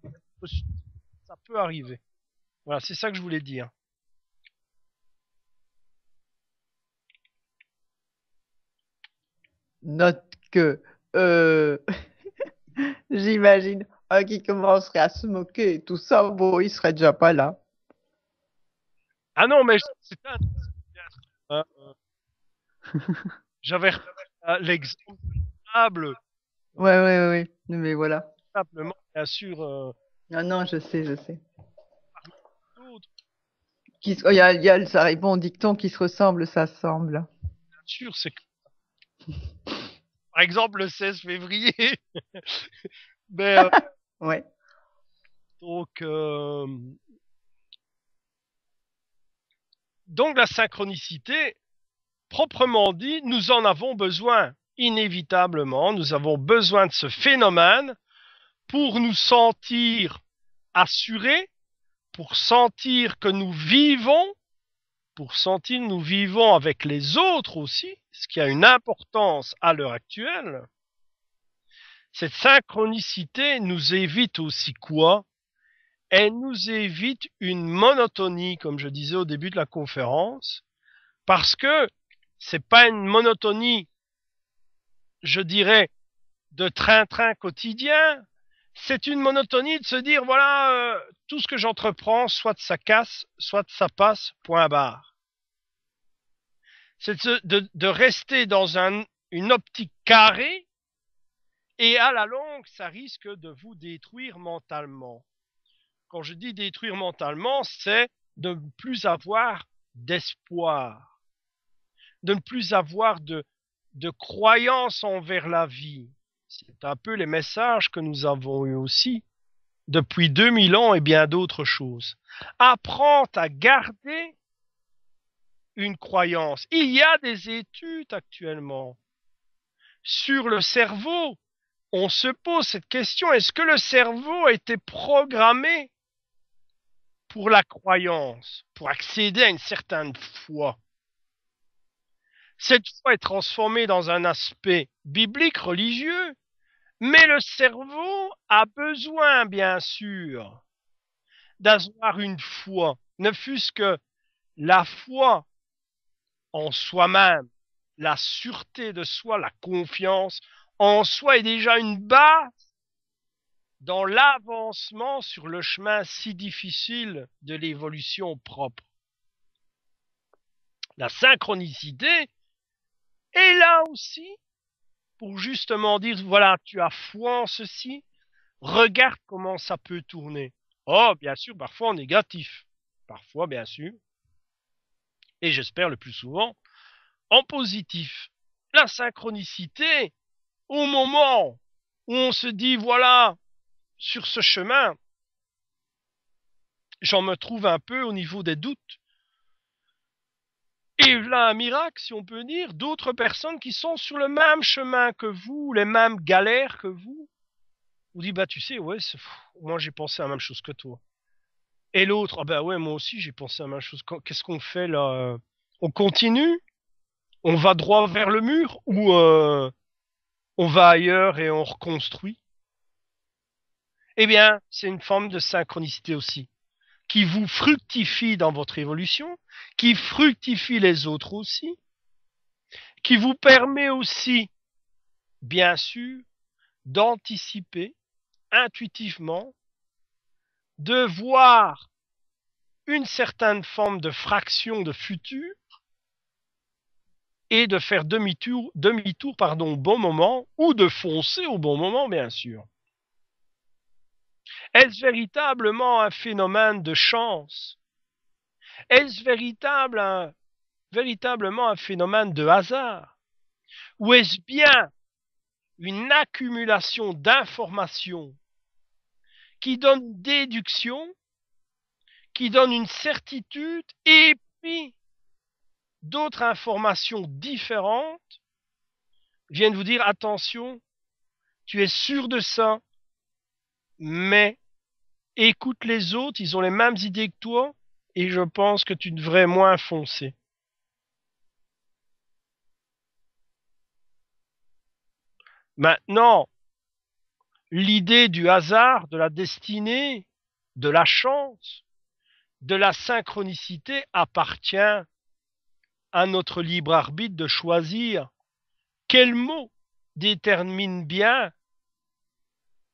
Ça peut arriver. Voilà, c'est ça que je voulais dire. Note que euh... j'imagine un qui commencerait à se moquer et tout ça, bon, il serait déjà pas là. Ah non, mais c'est un... Euh. J'avais l'exemple Ouais, ouais, oui, mais voilà. Simplement, bien sûr. Euh, ah non, je sais, je sais. Oh, il y a, le- ça dicton qui se ressemble, ça semble. bien sûr, c'est Par exemple, le 16 février. mais, euh, Ouais. donc, euh, donc, la synchronicité, proprement dit, nous en avons besoin inévitablement, nous avons besoin de ce phénomène pour nous sentir assurés, pour sentir que nous vivons, pour sentir que nous vivons avec les autres aussi, ce qui a une importance à l'heure actuelle. Cette synchronicité nous évite aussi quoi Elle nous évite une monotonie, comme je disais au début de la conférence, parce que c'est pas une monotonie je dirais, de train-train quotidien, c'est une monotonie de se dire, voilà, euh, tout ce que j'entreprends, soit ça casse, soit ça passe, point barre. C'est de, de, rester dans un, une optique carrée, et à la longue, ça risque de vous détruire mentalement. Quand je dis détruire mentalement, c'est de ne plus avoir d'espoir, de ne plus avoir de, de croyance envers la vie. C'est un peu les messages que nous avons eu aussi depuis 2000 ans et bien d'autres choses. Apprends à garder une croyance. Il y a des études actuellement sur le cerveau. On se pose cette question, est-ce que le cerveau a été programmé pour la croyance, pour accéder à une certaine foi cette foi est transformée dans un aspect biblique, religieux, mais le cerveau a besoin, bien sûr, d'avoir une foi, ne fût-ce que la foi en soi-même, la sûreté de soi, la confiance en soi est déjà une base dans l'avancement sur le chemin si difficile de l'évolution propre. La synchronicité et là aussi, pour justement dire, voilà, tu as foi en ceci, regarde comment ça peut tourner. Oh, bien sûr, parfois en négatif. Parfois, bien sûr. Et j'espère le plus souvent, en positif. La synchronicité, au moment où on se dit, voilà, sur ce chemin, j'en me trouve un peu au niveau des doutes et là un miracle, si on peut dire, d'autres personnes qui sont sur le même chemin que vous, les mêmes galères que vous. vous dit, bah tu sais, ouais, moi j'ai pensé à la même chose que toi. Et l'autre, ah bah ouais, moi aussi j'ai pensé à la même chose. Qu'est-ce qu'on fait là On continue On va droit vers le mur Ou euh, on va ailleurs et on reconstruit Eh bien, c'est une forme de synchronicité aussi qui vous fructifie dans votre évolution, qui fructifie les autres aussi, qui vous permet aussi, bien sûr, d'anticiper intuitivement, de voir une certaine forme de fraction de futur et de faire demi-tour, demi-tour pardon, au bon moment ou de foncer au bon moment, bien sûr. Est-ce véritablement un phénomène de chance Est-ce véritablement un phénomène de hasard Ou est-ce bien une accumulation d'informations qui donne une déduction, qui donne une certitude et puis d'autres informations différentes viennent vous dire attention, tu es sûr de ça, mais écoute les autres, ils ont les mêmes idées que toi, et je pense que tu devrais moins foncer. Maintenant, l'idée du hasard, de la destinée, de la chance, de la synchronicité appartient à notre libre arbitre de choisir quel mot détermine bien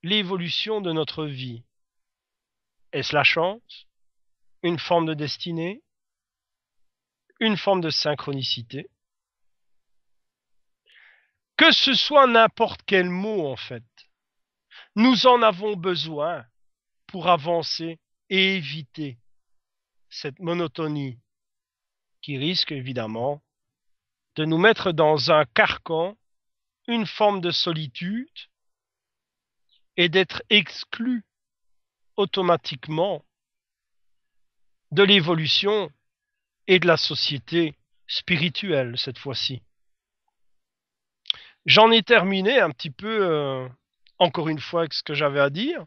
l'évolution de notre vie. Est-ce la chance Une forme de destinée Une forme de synchronicité Que ce soit n'importe quel mot en fait, nous en avons besoin pour avancer et éviter cette monotonie qui risque évidemment de nous mettre dans un carcan, une forme de solitude et d'être exclus automatiquement de l'évolution et de la société spirituelle cette fois-ci. J'en ai terminé un petit peu, euh, encore une fois, avec ce que j'avais à dire.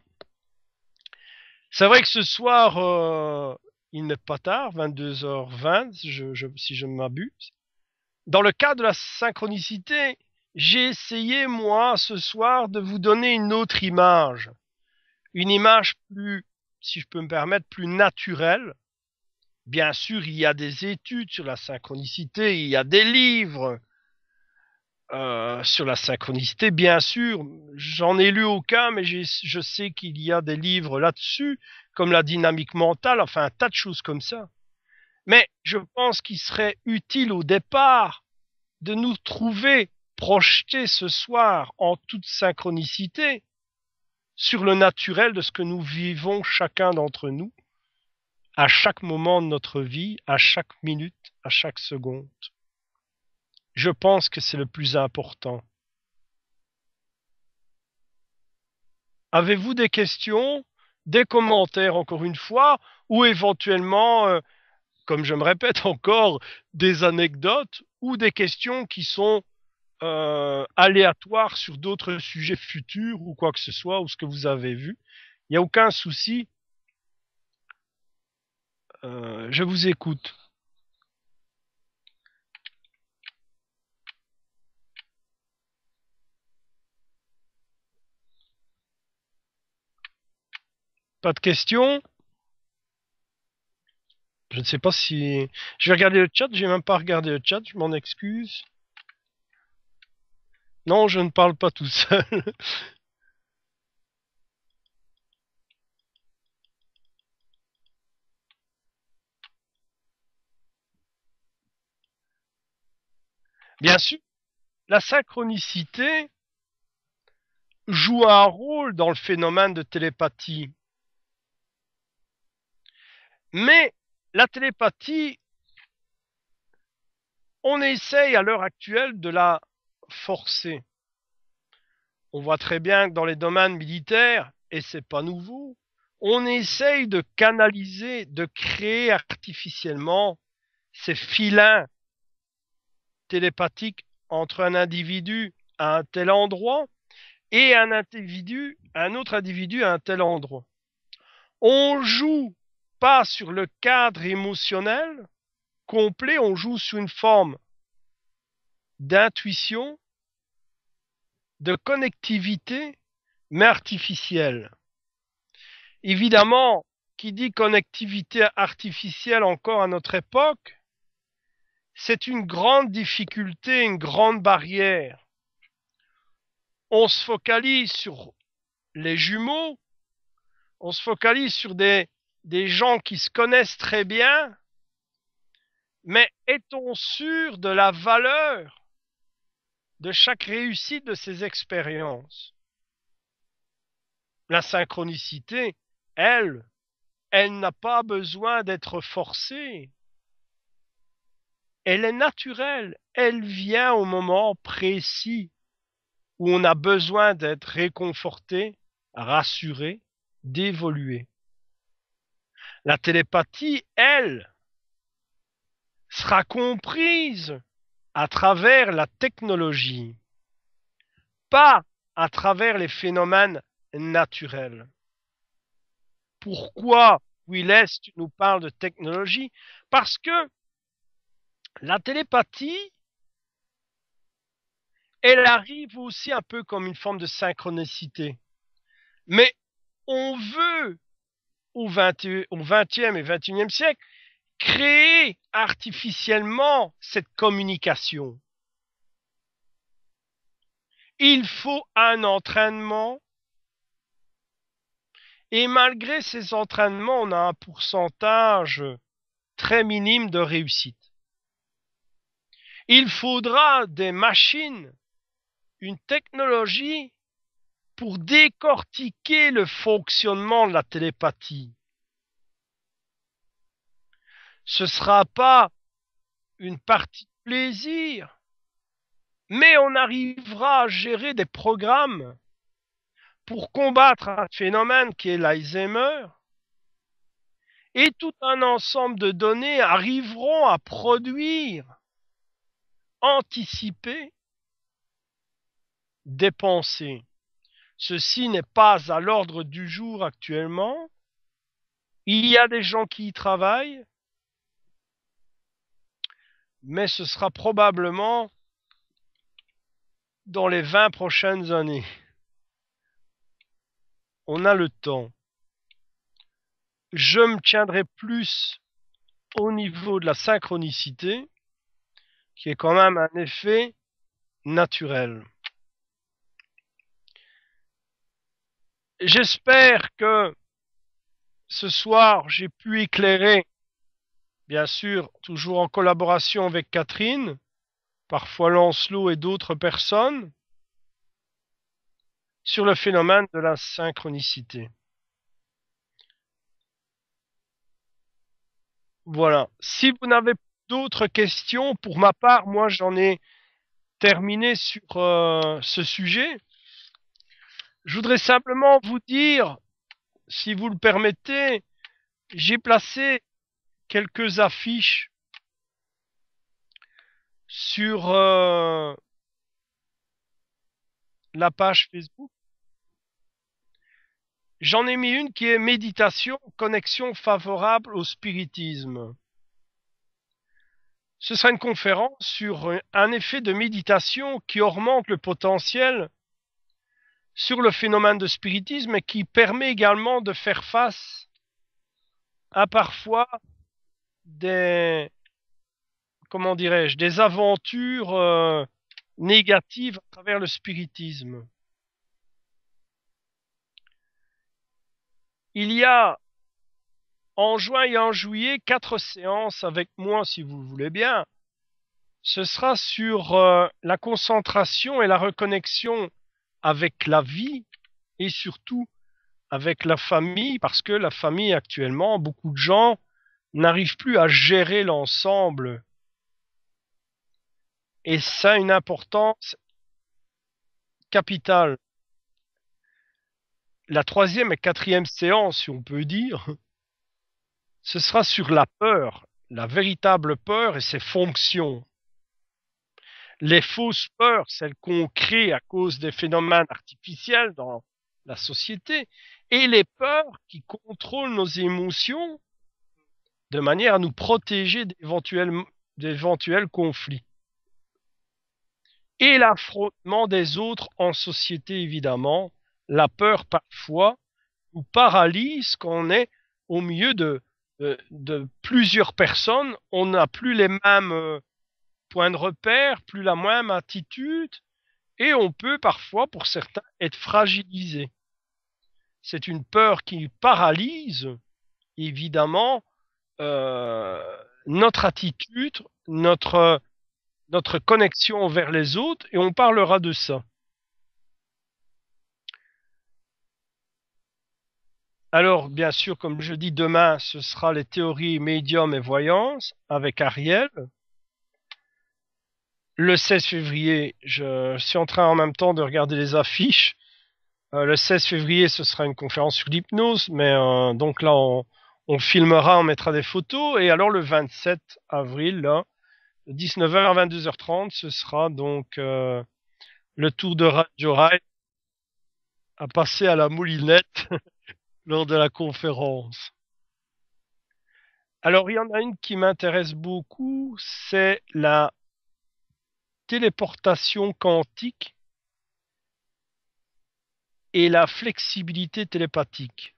C'est vrai que ce soir, euh, il n'est pas tard, 22h20, si je ne m'abuse. Dans le cas de la synchronicité, j'ai essayé, moi, ce soir, de vous donner une autre image une image plus, si je peux me permettre, plus naturelle. Bien sûr, il y a des études sur la synchronicité, il y a des livres euh, sur la synchronicité, bien sûr. J'en ai lu aucun, mais je sais qu'il y a des livres là-dessus, comme la dynamique mentale, enfin un tas de choses comme ça. Mais je pense qu'il serait utile au départ de nous trouver projetés ce soir en toute synchronicité sur le naturel de ce que nous vivons chacun d'entre nous à chaque moment de notre vie, à chaque minute, à chaque seconde. Je pense que c'est le plus important. Avez-vous des questions, des commentaires encore une fois, ou éventuellement, euh, comme je me répète encore, des anecdotes ou des questions qui sont euh, aléatoire sur d'autres sujets futurs ou quoi que ce soit ou ce que vous avez vu. Il n'y a aucun souci. Euh, je vous écoute. Pas de questions Je ne sais pas si... Je vais regarder le chat, j'ai même pas regardé le chat, je m'en excuse. Non, je ne parle pas tout seul. Bien sûr, la synchronicité joue un rôle dans le phénomène de télépathie. Mais la télépathie, on essaye à l'heure actuelle de la Forcé. On voit très bien que dans les domaines militaires, et c'est pas nouveau, on essaye de canaliser, de créer artificiellement ces filins télépathiques entre un individu à un tel endroit et un individu, un autre individu à un tel endroit. On joue pas sur le cadre émotionnel complet, on joue sur une forme d'intuition, de connectivité, mais artificielle. Évidemment, qui dit connectivité artificielle encore à notre époque, c'est une grande difficulté, une grande barrière. On se focalise sur les jumeaux, on se focalise sur des, des gens qui se connaissent très bien, mais est-on sûr de la valeur de chaque réussite de ces expériences. La synchronicité, elle, elle n'a pas besoin d'être forcée. Elle est naturelle, elle vient au moment précis où on a besoin d'être réconforté, rassuré, d'évoluer. La télépathie, elle, sera comprise à travers la technologie, pas à travers les phénomènes naturels. Pourquoi Willis nous parle de technologie Parce que la télépathie, elle arrive aussi un peu comme une forme de synchronicité. Mais on veut au XXe et XXIe siècle créer artificiellement cette communication. Il faut un entraînement. Et malgré ces entraînements, on a un pourcentage très minime de réussite. Il faudra des machines, une technologie pour décortiquer le fonctionnement de la télépathie ce sera pas une partie de plaisir, mais on arrivera à gérer des programmes pour combattre un phénomène qui est l'Alzheimer, et tout un ensemble de données arriveront à produire, anticiper, dépenser. Ceci n'est pas à l'ordre du jour actuellement. Il y a des gens qui y travaillent, mais ce sera probablement dans les 20 prochaines années. On a le temps. Je me tiendrai plus au niveau de la synchronicité, qui est quand même un effet naturel. J'espère que ce soir, j'ai pu éclairer bien sûr, toujours en collaboration avec Catherine, parfois Lancelot et d'autres personnes, sur le phénomène de la synchronicité. Voilà. Si vous n'avez d'autres questions, pour ma part, moi j'en ai terminé sur euh, ce sujet. Je voudrais simplement vous dire, si vous le permettez, j'ai placé quelques affiches sur euh, la page Facebook. J'en ai mis une qui est méditation, connexion favorable au spiritisme. Ce sera une conférence sur un effet de méditation qui augmente le potentiel sur le phénomène de spiritisme et qui permet également de faire face à parfois des comment dirais-je des aventures euh, négatives à travers le spiritisme. Il y a en juin et en juillet quatre séances avec moi si vous voulez bien. Ce sera sur euh, la concentration et la reconnexion avec la vie et surtout avec la famille, parce que la famille actuellement, beaucoup de gens n'arrive plus à gérer l'ensemble. Et ça a une importance capitale. La troisième et quatrième séance, si on peut dire, ce sera sur la peur, la véritable peur et ses fonctions. Les fausses peurs, celles qu'on crée à cause des phénomènes artificiels dans la société, et les peurs qui contrôlent nos émotions de manière à nous protéger d'éventuels conflits. Et l'affrontement des autres en société, évidemment, la peur parfois nous paralyse quand on est au milieu de, euh, plusieurs personnes, on n'a plus les mêmes euh, points de repère, plus la même attitude, et on peut parfois, pour certains, être fragilisé. C'est une peur qui paralyse, évidemment, euh, notre attitude, notre, notre connexion vers les autres, et on parlera de ça. Alors, bien sûr, comme je dis, demain, ce sera les théories médium et voyance avec Ariel. Le 16 février, je suis en train en même temps de regarder les affiches. Euh, le 16 février, ce sera une conférence sur l'hypnose, mais euh, donc là, on, on filmera, on mettra des photos. Et alors le 27 avril, là, 19h à 22h30, ce sera donc euh, le tour de Radio Rail à passer à la moulinette lors de la conférence. Alors il y en a une qui m'intéresse beaucoup, c'est la téléportation quantique et la flexibilité télépathique.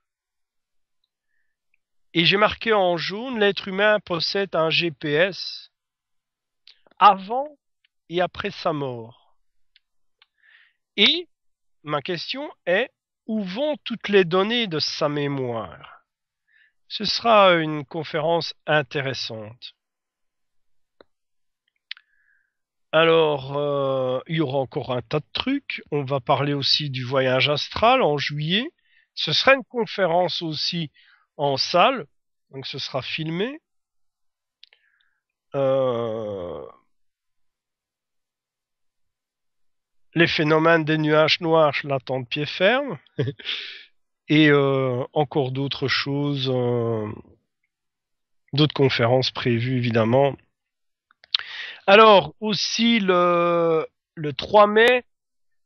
Et j'ai marqué en jaune, l'être humain possède un GPS avant et après sa mort. Et ma question est, où vont toutes les données de sa mémoire Ce sera une conférence intéressante. Alors, euh, il y aura encore un tas de trucs. On va parler aussi du voyage astral en juillet. Ce sera une conférence aussi en salle, donc ce sera filmé. Euh, les phénomènes des nuages noirs, je l'attends de pied ferme. Et euh, encore d'autres choses, euh, d'autres conférences prévues évidemment. Alors aussi le, le 3 mai,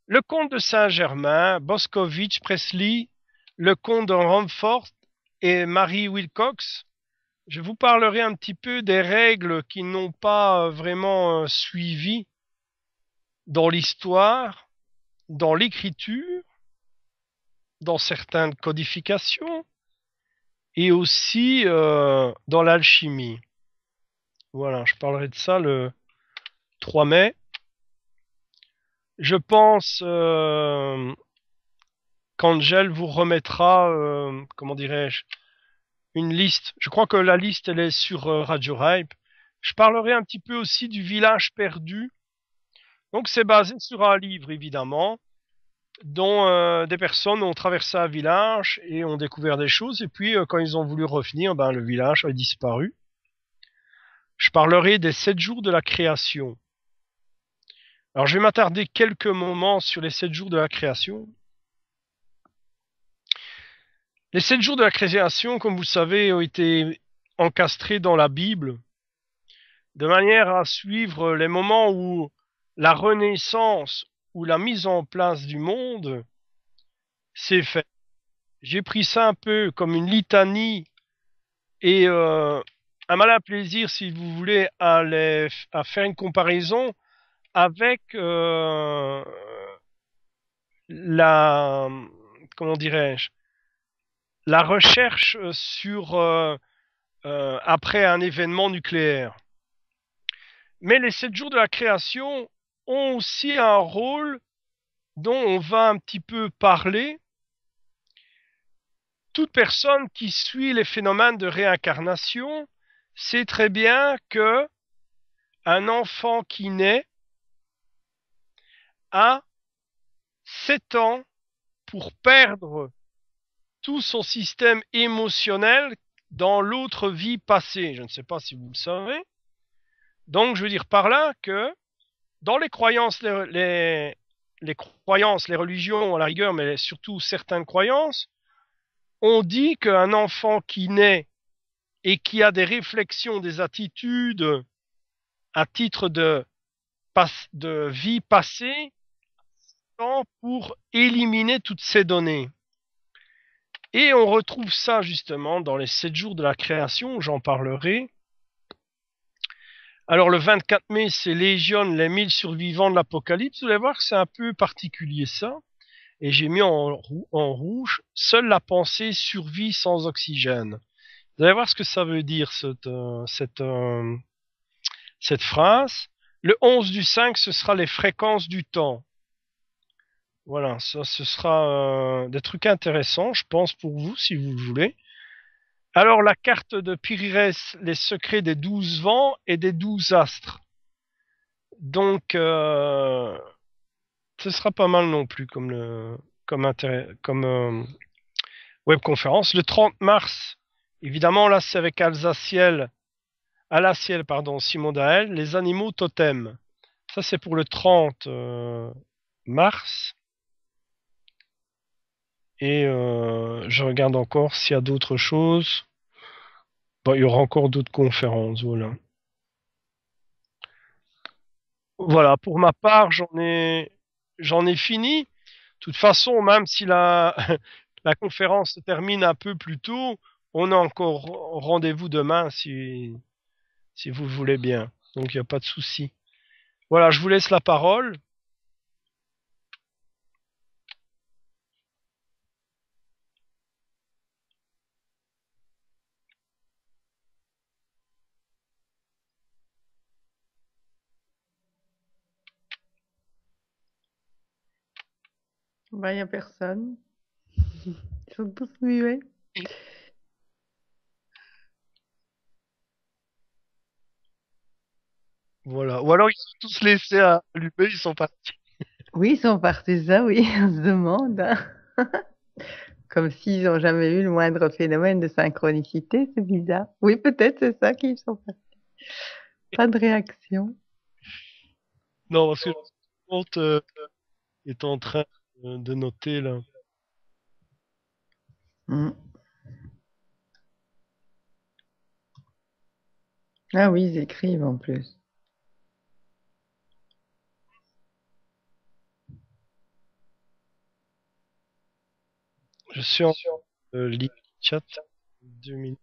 le comte de Saint-Germain, Boscovitch, Presley, le comte de Ramfort, et Marie Wilcox. Je vous parlerai un petit peu des règles qui n'ont pas euh, vraiment euh, suivi dans l'histoire, dans l'écriture, dans certaines codifications et aussi euh, dans l'alchimie. Voilà, je parlerai de ça le 3 mai. Je pense Angel vous remettra, euh, comment dirais-je, une liste. Je crois que la liste, elle est sur euh, Radio Hype. Je parlerai un petit peu aussi du village perdu. Donc c'est basé sur un livre, évidemment, dont euh, des personnes ont traversé un village et ont découvert des choses. Et puis, quand ils ont voulu revenir, ben, le village a disparu. Je parlerai des sept jours de la création. Alors je vais m'attarder quelques moments sur les sept jours de la création. Les sept jours de la création, comme vous le savez, ont été encastrés dans la Bible, de manière à suivre les moments où la renaissance ou la mise en place du monde s'est faite. J'ai pris ça un peu comme une litanie et euh, un malin plaisir, si vous voulez, à, à faire une comparaison avec euh, la comment dirais-je la recherche sur euh, euh, après un événement nucléaire. Mais les sept jours de la création ont aussi un rôle dont on va un petit peu parler. Toute personne qui suit les phénomènes de réincarnation sait très bien que un enfant qui naît a sept ans pour perdre tout son système émotionnel dans l'autre vie passée. Je ne sais pas si vous le savez. Donc, je veux dire par là que dans les croyances, les, croyances, les religions à la rigueur, mais surtout certaines croyances, on dit qu'un enfant qui naît et qui a des réflexions, des attitudes à titre de, de vie passée, pour éliminer toutes ces données. Et on retrouve ça justement dans les sept jours de la création, j'en parlerai. Alors le 24 mai, c'est Légion, les mille survivants de l'Apocalypse. Vous allez voir que c'est un peu particulier ça. Et j'ai mis en, rouge, seule la pensée survit sans oxygène. Vous allez voir ce que ça veut dire, cette, euh, euh, cette phrase. Le 11 du 5, ce sera les fréquences du temps. Voilà, ça, ce sera euh, des trucs intéressants, je pense, pour vous, si vous le voulez. Alors, la carte de Pyrrhès, les secrets des douze vents et des douze astres. Donc, euh, ce sera pas mal non plus comme, le, comme, comme euh, webconférence. Le 30 mars, évidemment, là, c'est avec Alsaciel, Alaciel, pardon, Simon Dael, les animaux totems. Ça, c'est pour le 30 mars. Et euh, je regarde encore s'il y a d'autres choses. il y aura encore d'autres conférences, voilà. Voilà, pour ma part, j'en ai, j'en ai fini. De toute façon, même si la, conférence se termine un peu plus tôt, on a encore rendez-vous demain si, si vous voulez bien. Donc il n'y a pas de souci. Voilà, je vous laisse la parole. Il bah, n'y a personne. Ils sont tous muets. Voilà. Ou alors ils sont tous laissés à l'UP, ils sont partis. Oui, ils sont partis, ça, oui, on se demande. Hein. Comme s'ils n'ont jamais eu le moindre phénomène de synchronicité, c'est bizarre. Oui, peut-être c'est ça qu'ils sont partis. Pas de réaction. Non, parce que le monde euh, euh, est en train euh, de noter là. Mm. Ah oui, ils écrivent en plus. Je suis en euh, chat 2000.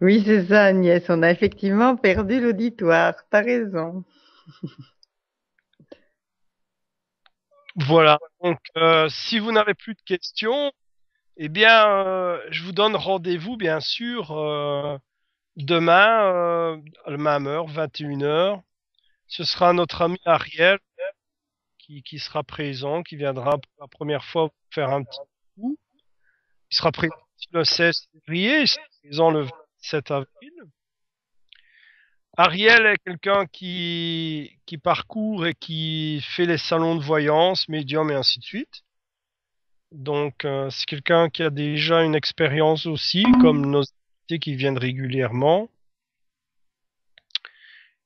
Oui, c'est ça, Agnès. On a effectivement perdu l'auditoire. T'as raison. Voilà. Donc, euh, si vous n'avez plus de questions, eh bien, euh, je vous donne rendez-vous, bien sûr, euh, demain, à la même heure, 21h. Ce sera notre ami Ariel qui, sera présent, qui viendra pour la première fois faire un petit coup. Il sera présent le 16 février, il présent le 7 avril. Ariel est quelqu'un qui, parcourt et qui fait les salons de voyance, médium et ainsi de suite. Donc, euh, c'est quelqu'un qui a déjà une expérience aussi, comme nos invités qui viennent régulièrement.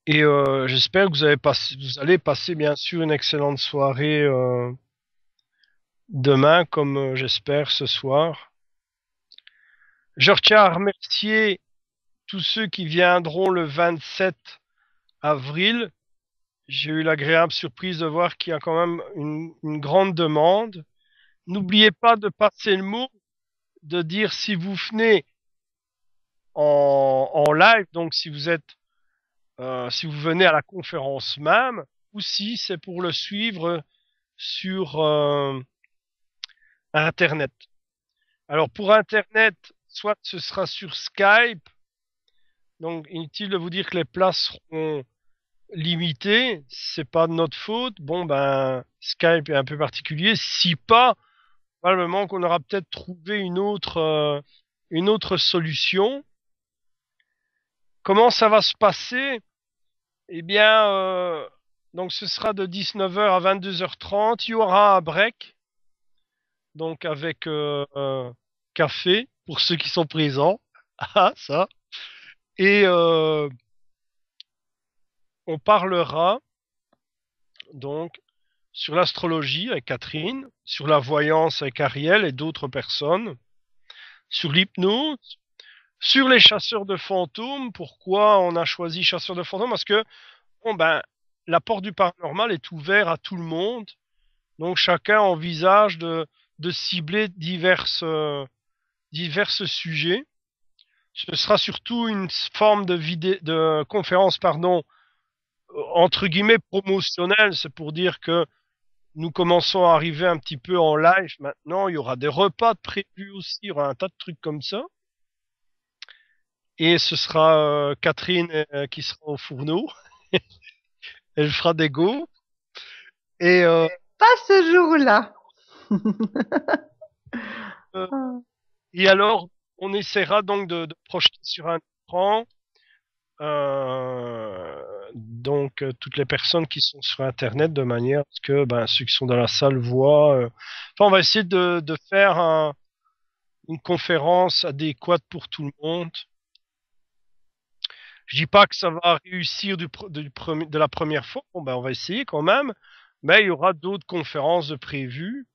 Et euh, j'espère que vous, avez vous allez passer, bien sûr, une excellente soirée euh, demain, comme j'espère ce soir. Je retiens à remercier tous ceux qui viendront le 27 avril, j'ai eu l'agréable surprise de voir qu'il y a quand même une, grande demande. N'oubliez pas de passer le mot, de dire si vous venez en, en live, donc si vous êtes, euh, si vous venez à la conférence même, ou si c'est pour le suivre sur euh, Internet. Alors pour Internet, soit ce sera sur Skype, donc, inutile de vous dire que les places seront limitées. C'est pas de notre faute. Bon, ben, Skype est un peu particulier. Si pas, probablement qu'on aura peut-être trouvé une autre, euh, une autre solution. Comment ça va se passer Eh bien, euh, donc ce sera de 19h à 22h30. Il y aura un break, donc avec euh, café pour ceux qui sont présents. Ah, ça. Et euh, on parlera donc sur l'astrologie avec Catherine, sur la voyance avec Ariel et d'autres personnes, sur l'hypnose, sur les chasseurs de fantômes. Pourquoi on a choisi chasseurs de fantômes Parce que bon ben la porte du paranormal est ouverte à tout le monde, donc chacun envisage de, cibler diverses, euh, sujets ce sera surtout une forme de, de conférence, pardon, euh, entre guillemets promotionnelle. C'est pour dire que nous commençons à arriver un petit peu en live maintenant. Il y aura des repas prévus aussi, il y aura un tas de trucs comme ça. Et ce sera euh, Catherine euh, qui sera au fourneau. Elle fera des go. Et pas ce jour-là. et alors, on essaiera donc de, projeter sur un écran. Euh, donc euh, toutes les personnes qui sont sur internet de manière à que ben, ceux qui sont dans la salle voient. Euh, on va essayer de, faire une conférence adéquate pour tout le monde. Je dis pas que ça va réussir du, de la première fois, bon, ben, on va essayer quand même, mais il y aura d'autres conférences prévues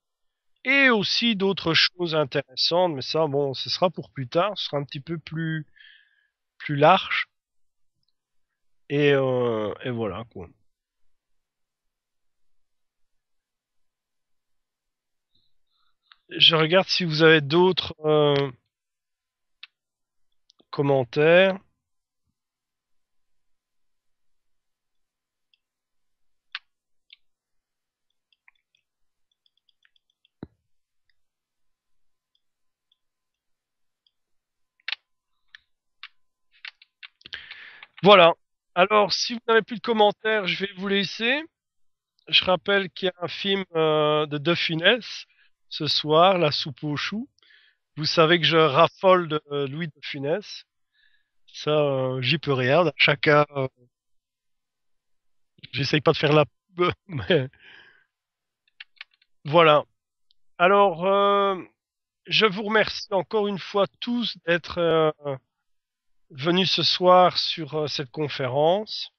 et aussi d'autres choses intéressantes, mais ça, bon, ce sera pour plus tard, ce sera un petit peu plus, plus large. Et, euh, voilà, quoi. Je regarde si vous avez d'autres euh, commentaires. Voilà. Alors, si vous n'avez plus de commentaires, je vais vous laisser. Je rappelle qu'il y a un film euh, de De Funès ce soir, La soupe aux choux. Vous savez que je raffole de euh, Louis De Funès. Ça, euh, j'y peux rien. Chacun. J'essaye pas de faire la. mais... Voilà. Alors, je vous remercie encore une fois tous d'être venu ce soir sur euh, cette conférence.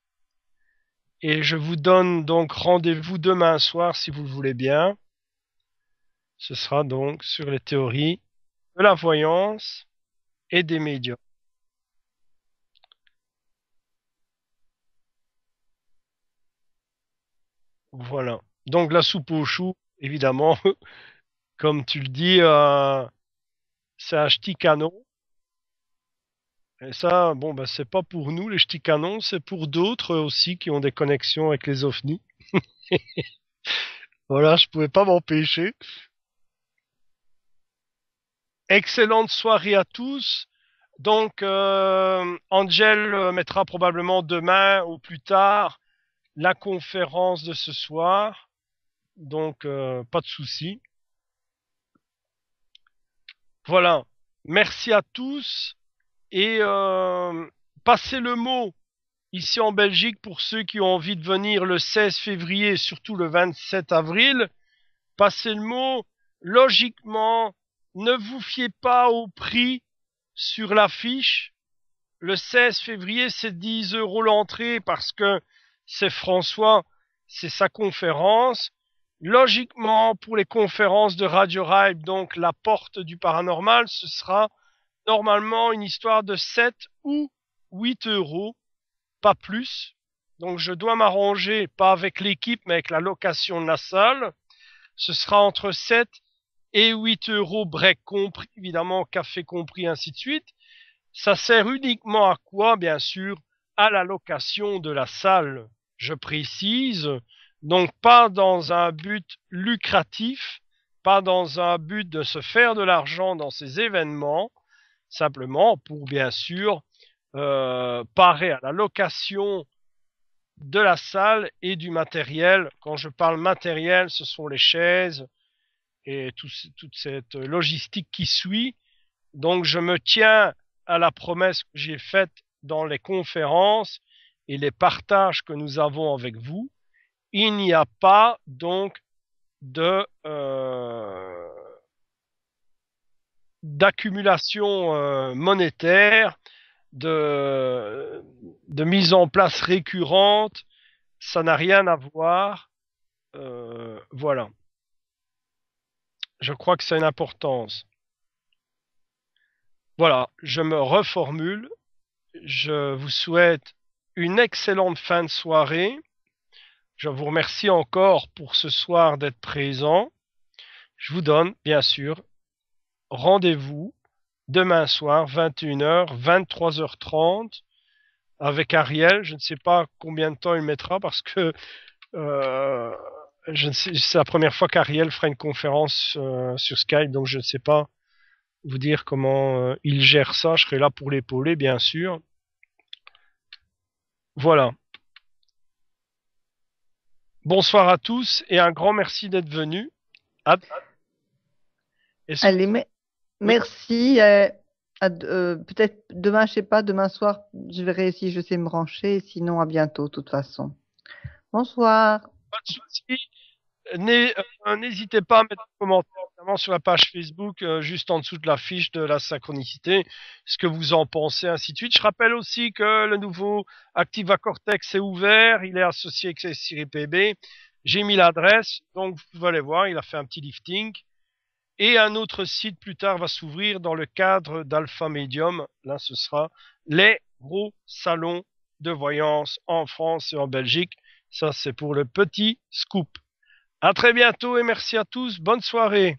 Et je vous donne donc rendez-vous demain soir si vous le voulez bien. Ce sera donc sur les théories de la voyance et des médias. Voilà. Donc la soupe aux choux, évidemment, comme tu le dis, euh, c'est un ch'ti canon. Et ça, bon, ben, c'est pas pour nous, les ch'tis canons, c'est pour d'autres aussi qui ont des connexions avec les ovnis. voilà, je pouvais pas m'empêcher. Excellente soirée à tous. Donc, euh, Angel euh, mettra probablement demain ou plus tard la conférence de ce soir. Donc, euh, pas de souci. Voilà. Merci à tous. Et euh, passez le mot ici en Belgique pour ceux qui ont envie de venir le 16 février, surtout le 27 avril. Passez le mot, logiquement, ne vous fiez pas au prix sur l'affiche. Le 16 février, c'est 10 euros l'entrée parce que c'est François, c'est sa conférence. Logiquement, pour les conférences de Radio hype donc la porte du paranormal, ce sera normalement une histoire de 7 ou 8 euros, pas plus. Donc je dois m'arranger, pas avec l'équipe, mais avec la location de la salle. Ce sera entre 7 et 8 euros, break compris, évidemment, café compris, ainsi de suite. Ça sert uniquement à quoi Bien sûr, à la location de la salle, je précise. Donc pas dans un but lucratif, pas dans un but de se faire de l'argent dans ces événements, simplement pour bien sûr euh, parer à la location de la salle et du matériel. Quand je parle matériel, ce sont les chaises et toute cette logistique qui suit. Donc je me tiens à la promesse que j'ai faite dans les conférences et les partages que nous avons avec vous. Il n'y a pas donc de, euh, d'accumulation euh, monétaire, de, mise en place récurrente, ça n'a rien à voir. Euh, voilà. Je crois que ça a une importance. Voilà, je me reformule. Je vous souhaite une excellente fin de soirée. Je vous remercie encore pour ce soir d'être présent. Je vous donne, bien sûr, rendez-vous demain soir, 21h, 23h30, avec Ariel. Je ne sais pas combien de temps il mettra parce que euh, c'est la première fois qu'Ariel fera une conférence euh, sur Skype, donc je ne sais pas vous dire comment euh, il gère ça. Je serai là pour l'épauler, bien sûr. Voilà. Bonsoir à tous et un grand merci d'être venus. Merci. Euh, euh, Peut-être demain, je sais pas, demain soir, je verrai si je sais me brancher. Sinon, à bientôt, de toute façon. Bonsoir. Pas de soucis. Euh, n'hésitez pas à mettre un commentaire sur la page Facebook, euh, juste en dessous de la fiche de la synchronicité, ce que vous en pensez, ainsi de suite. Je rappelle aussi que le nouveau Activa Cortex est ouvert, il est associé avec PB. J'ai mis l'adresse, donc vous pouvez aller voir, il a fait un petit lifting. Et un autre site plus tard va s'ouvrir dans le cadre d'Alpha Medium. Là, ce sera les gros salons de voyance en France et en Belgique. Ça, c'est pour le petit scoop. À très bientôt et merci à tous. Bonne soirée.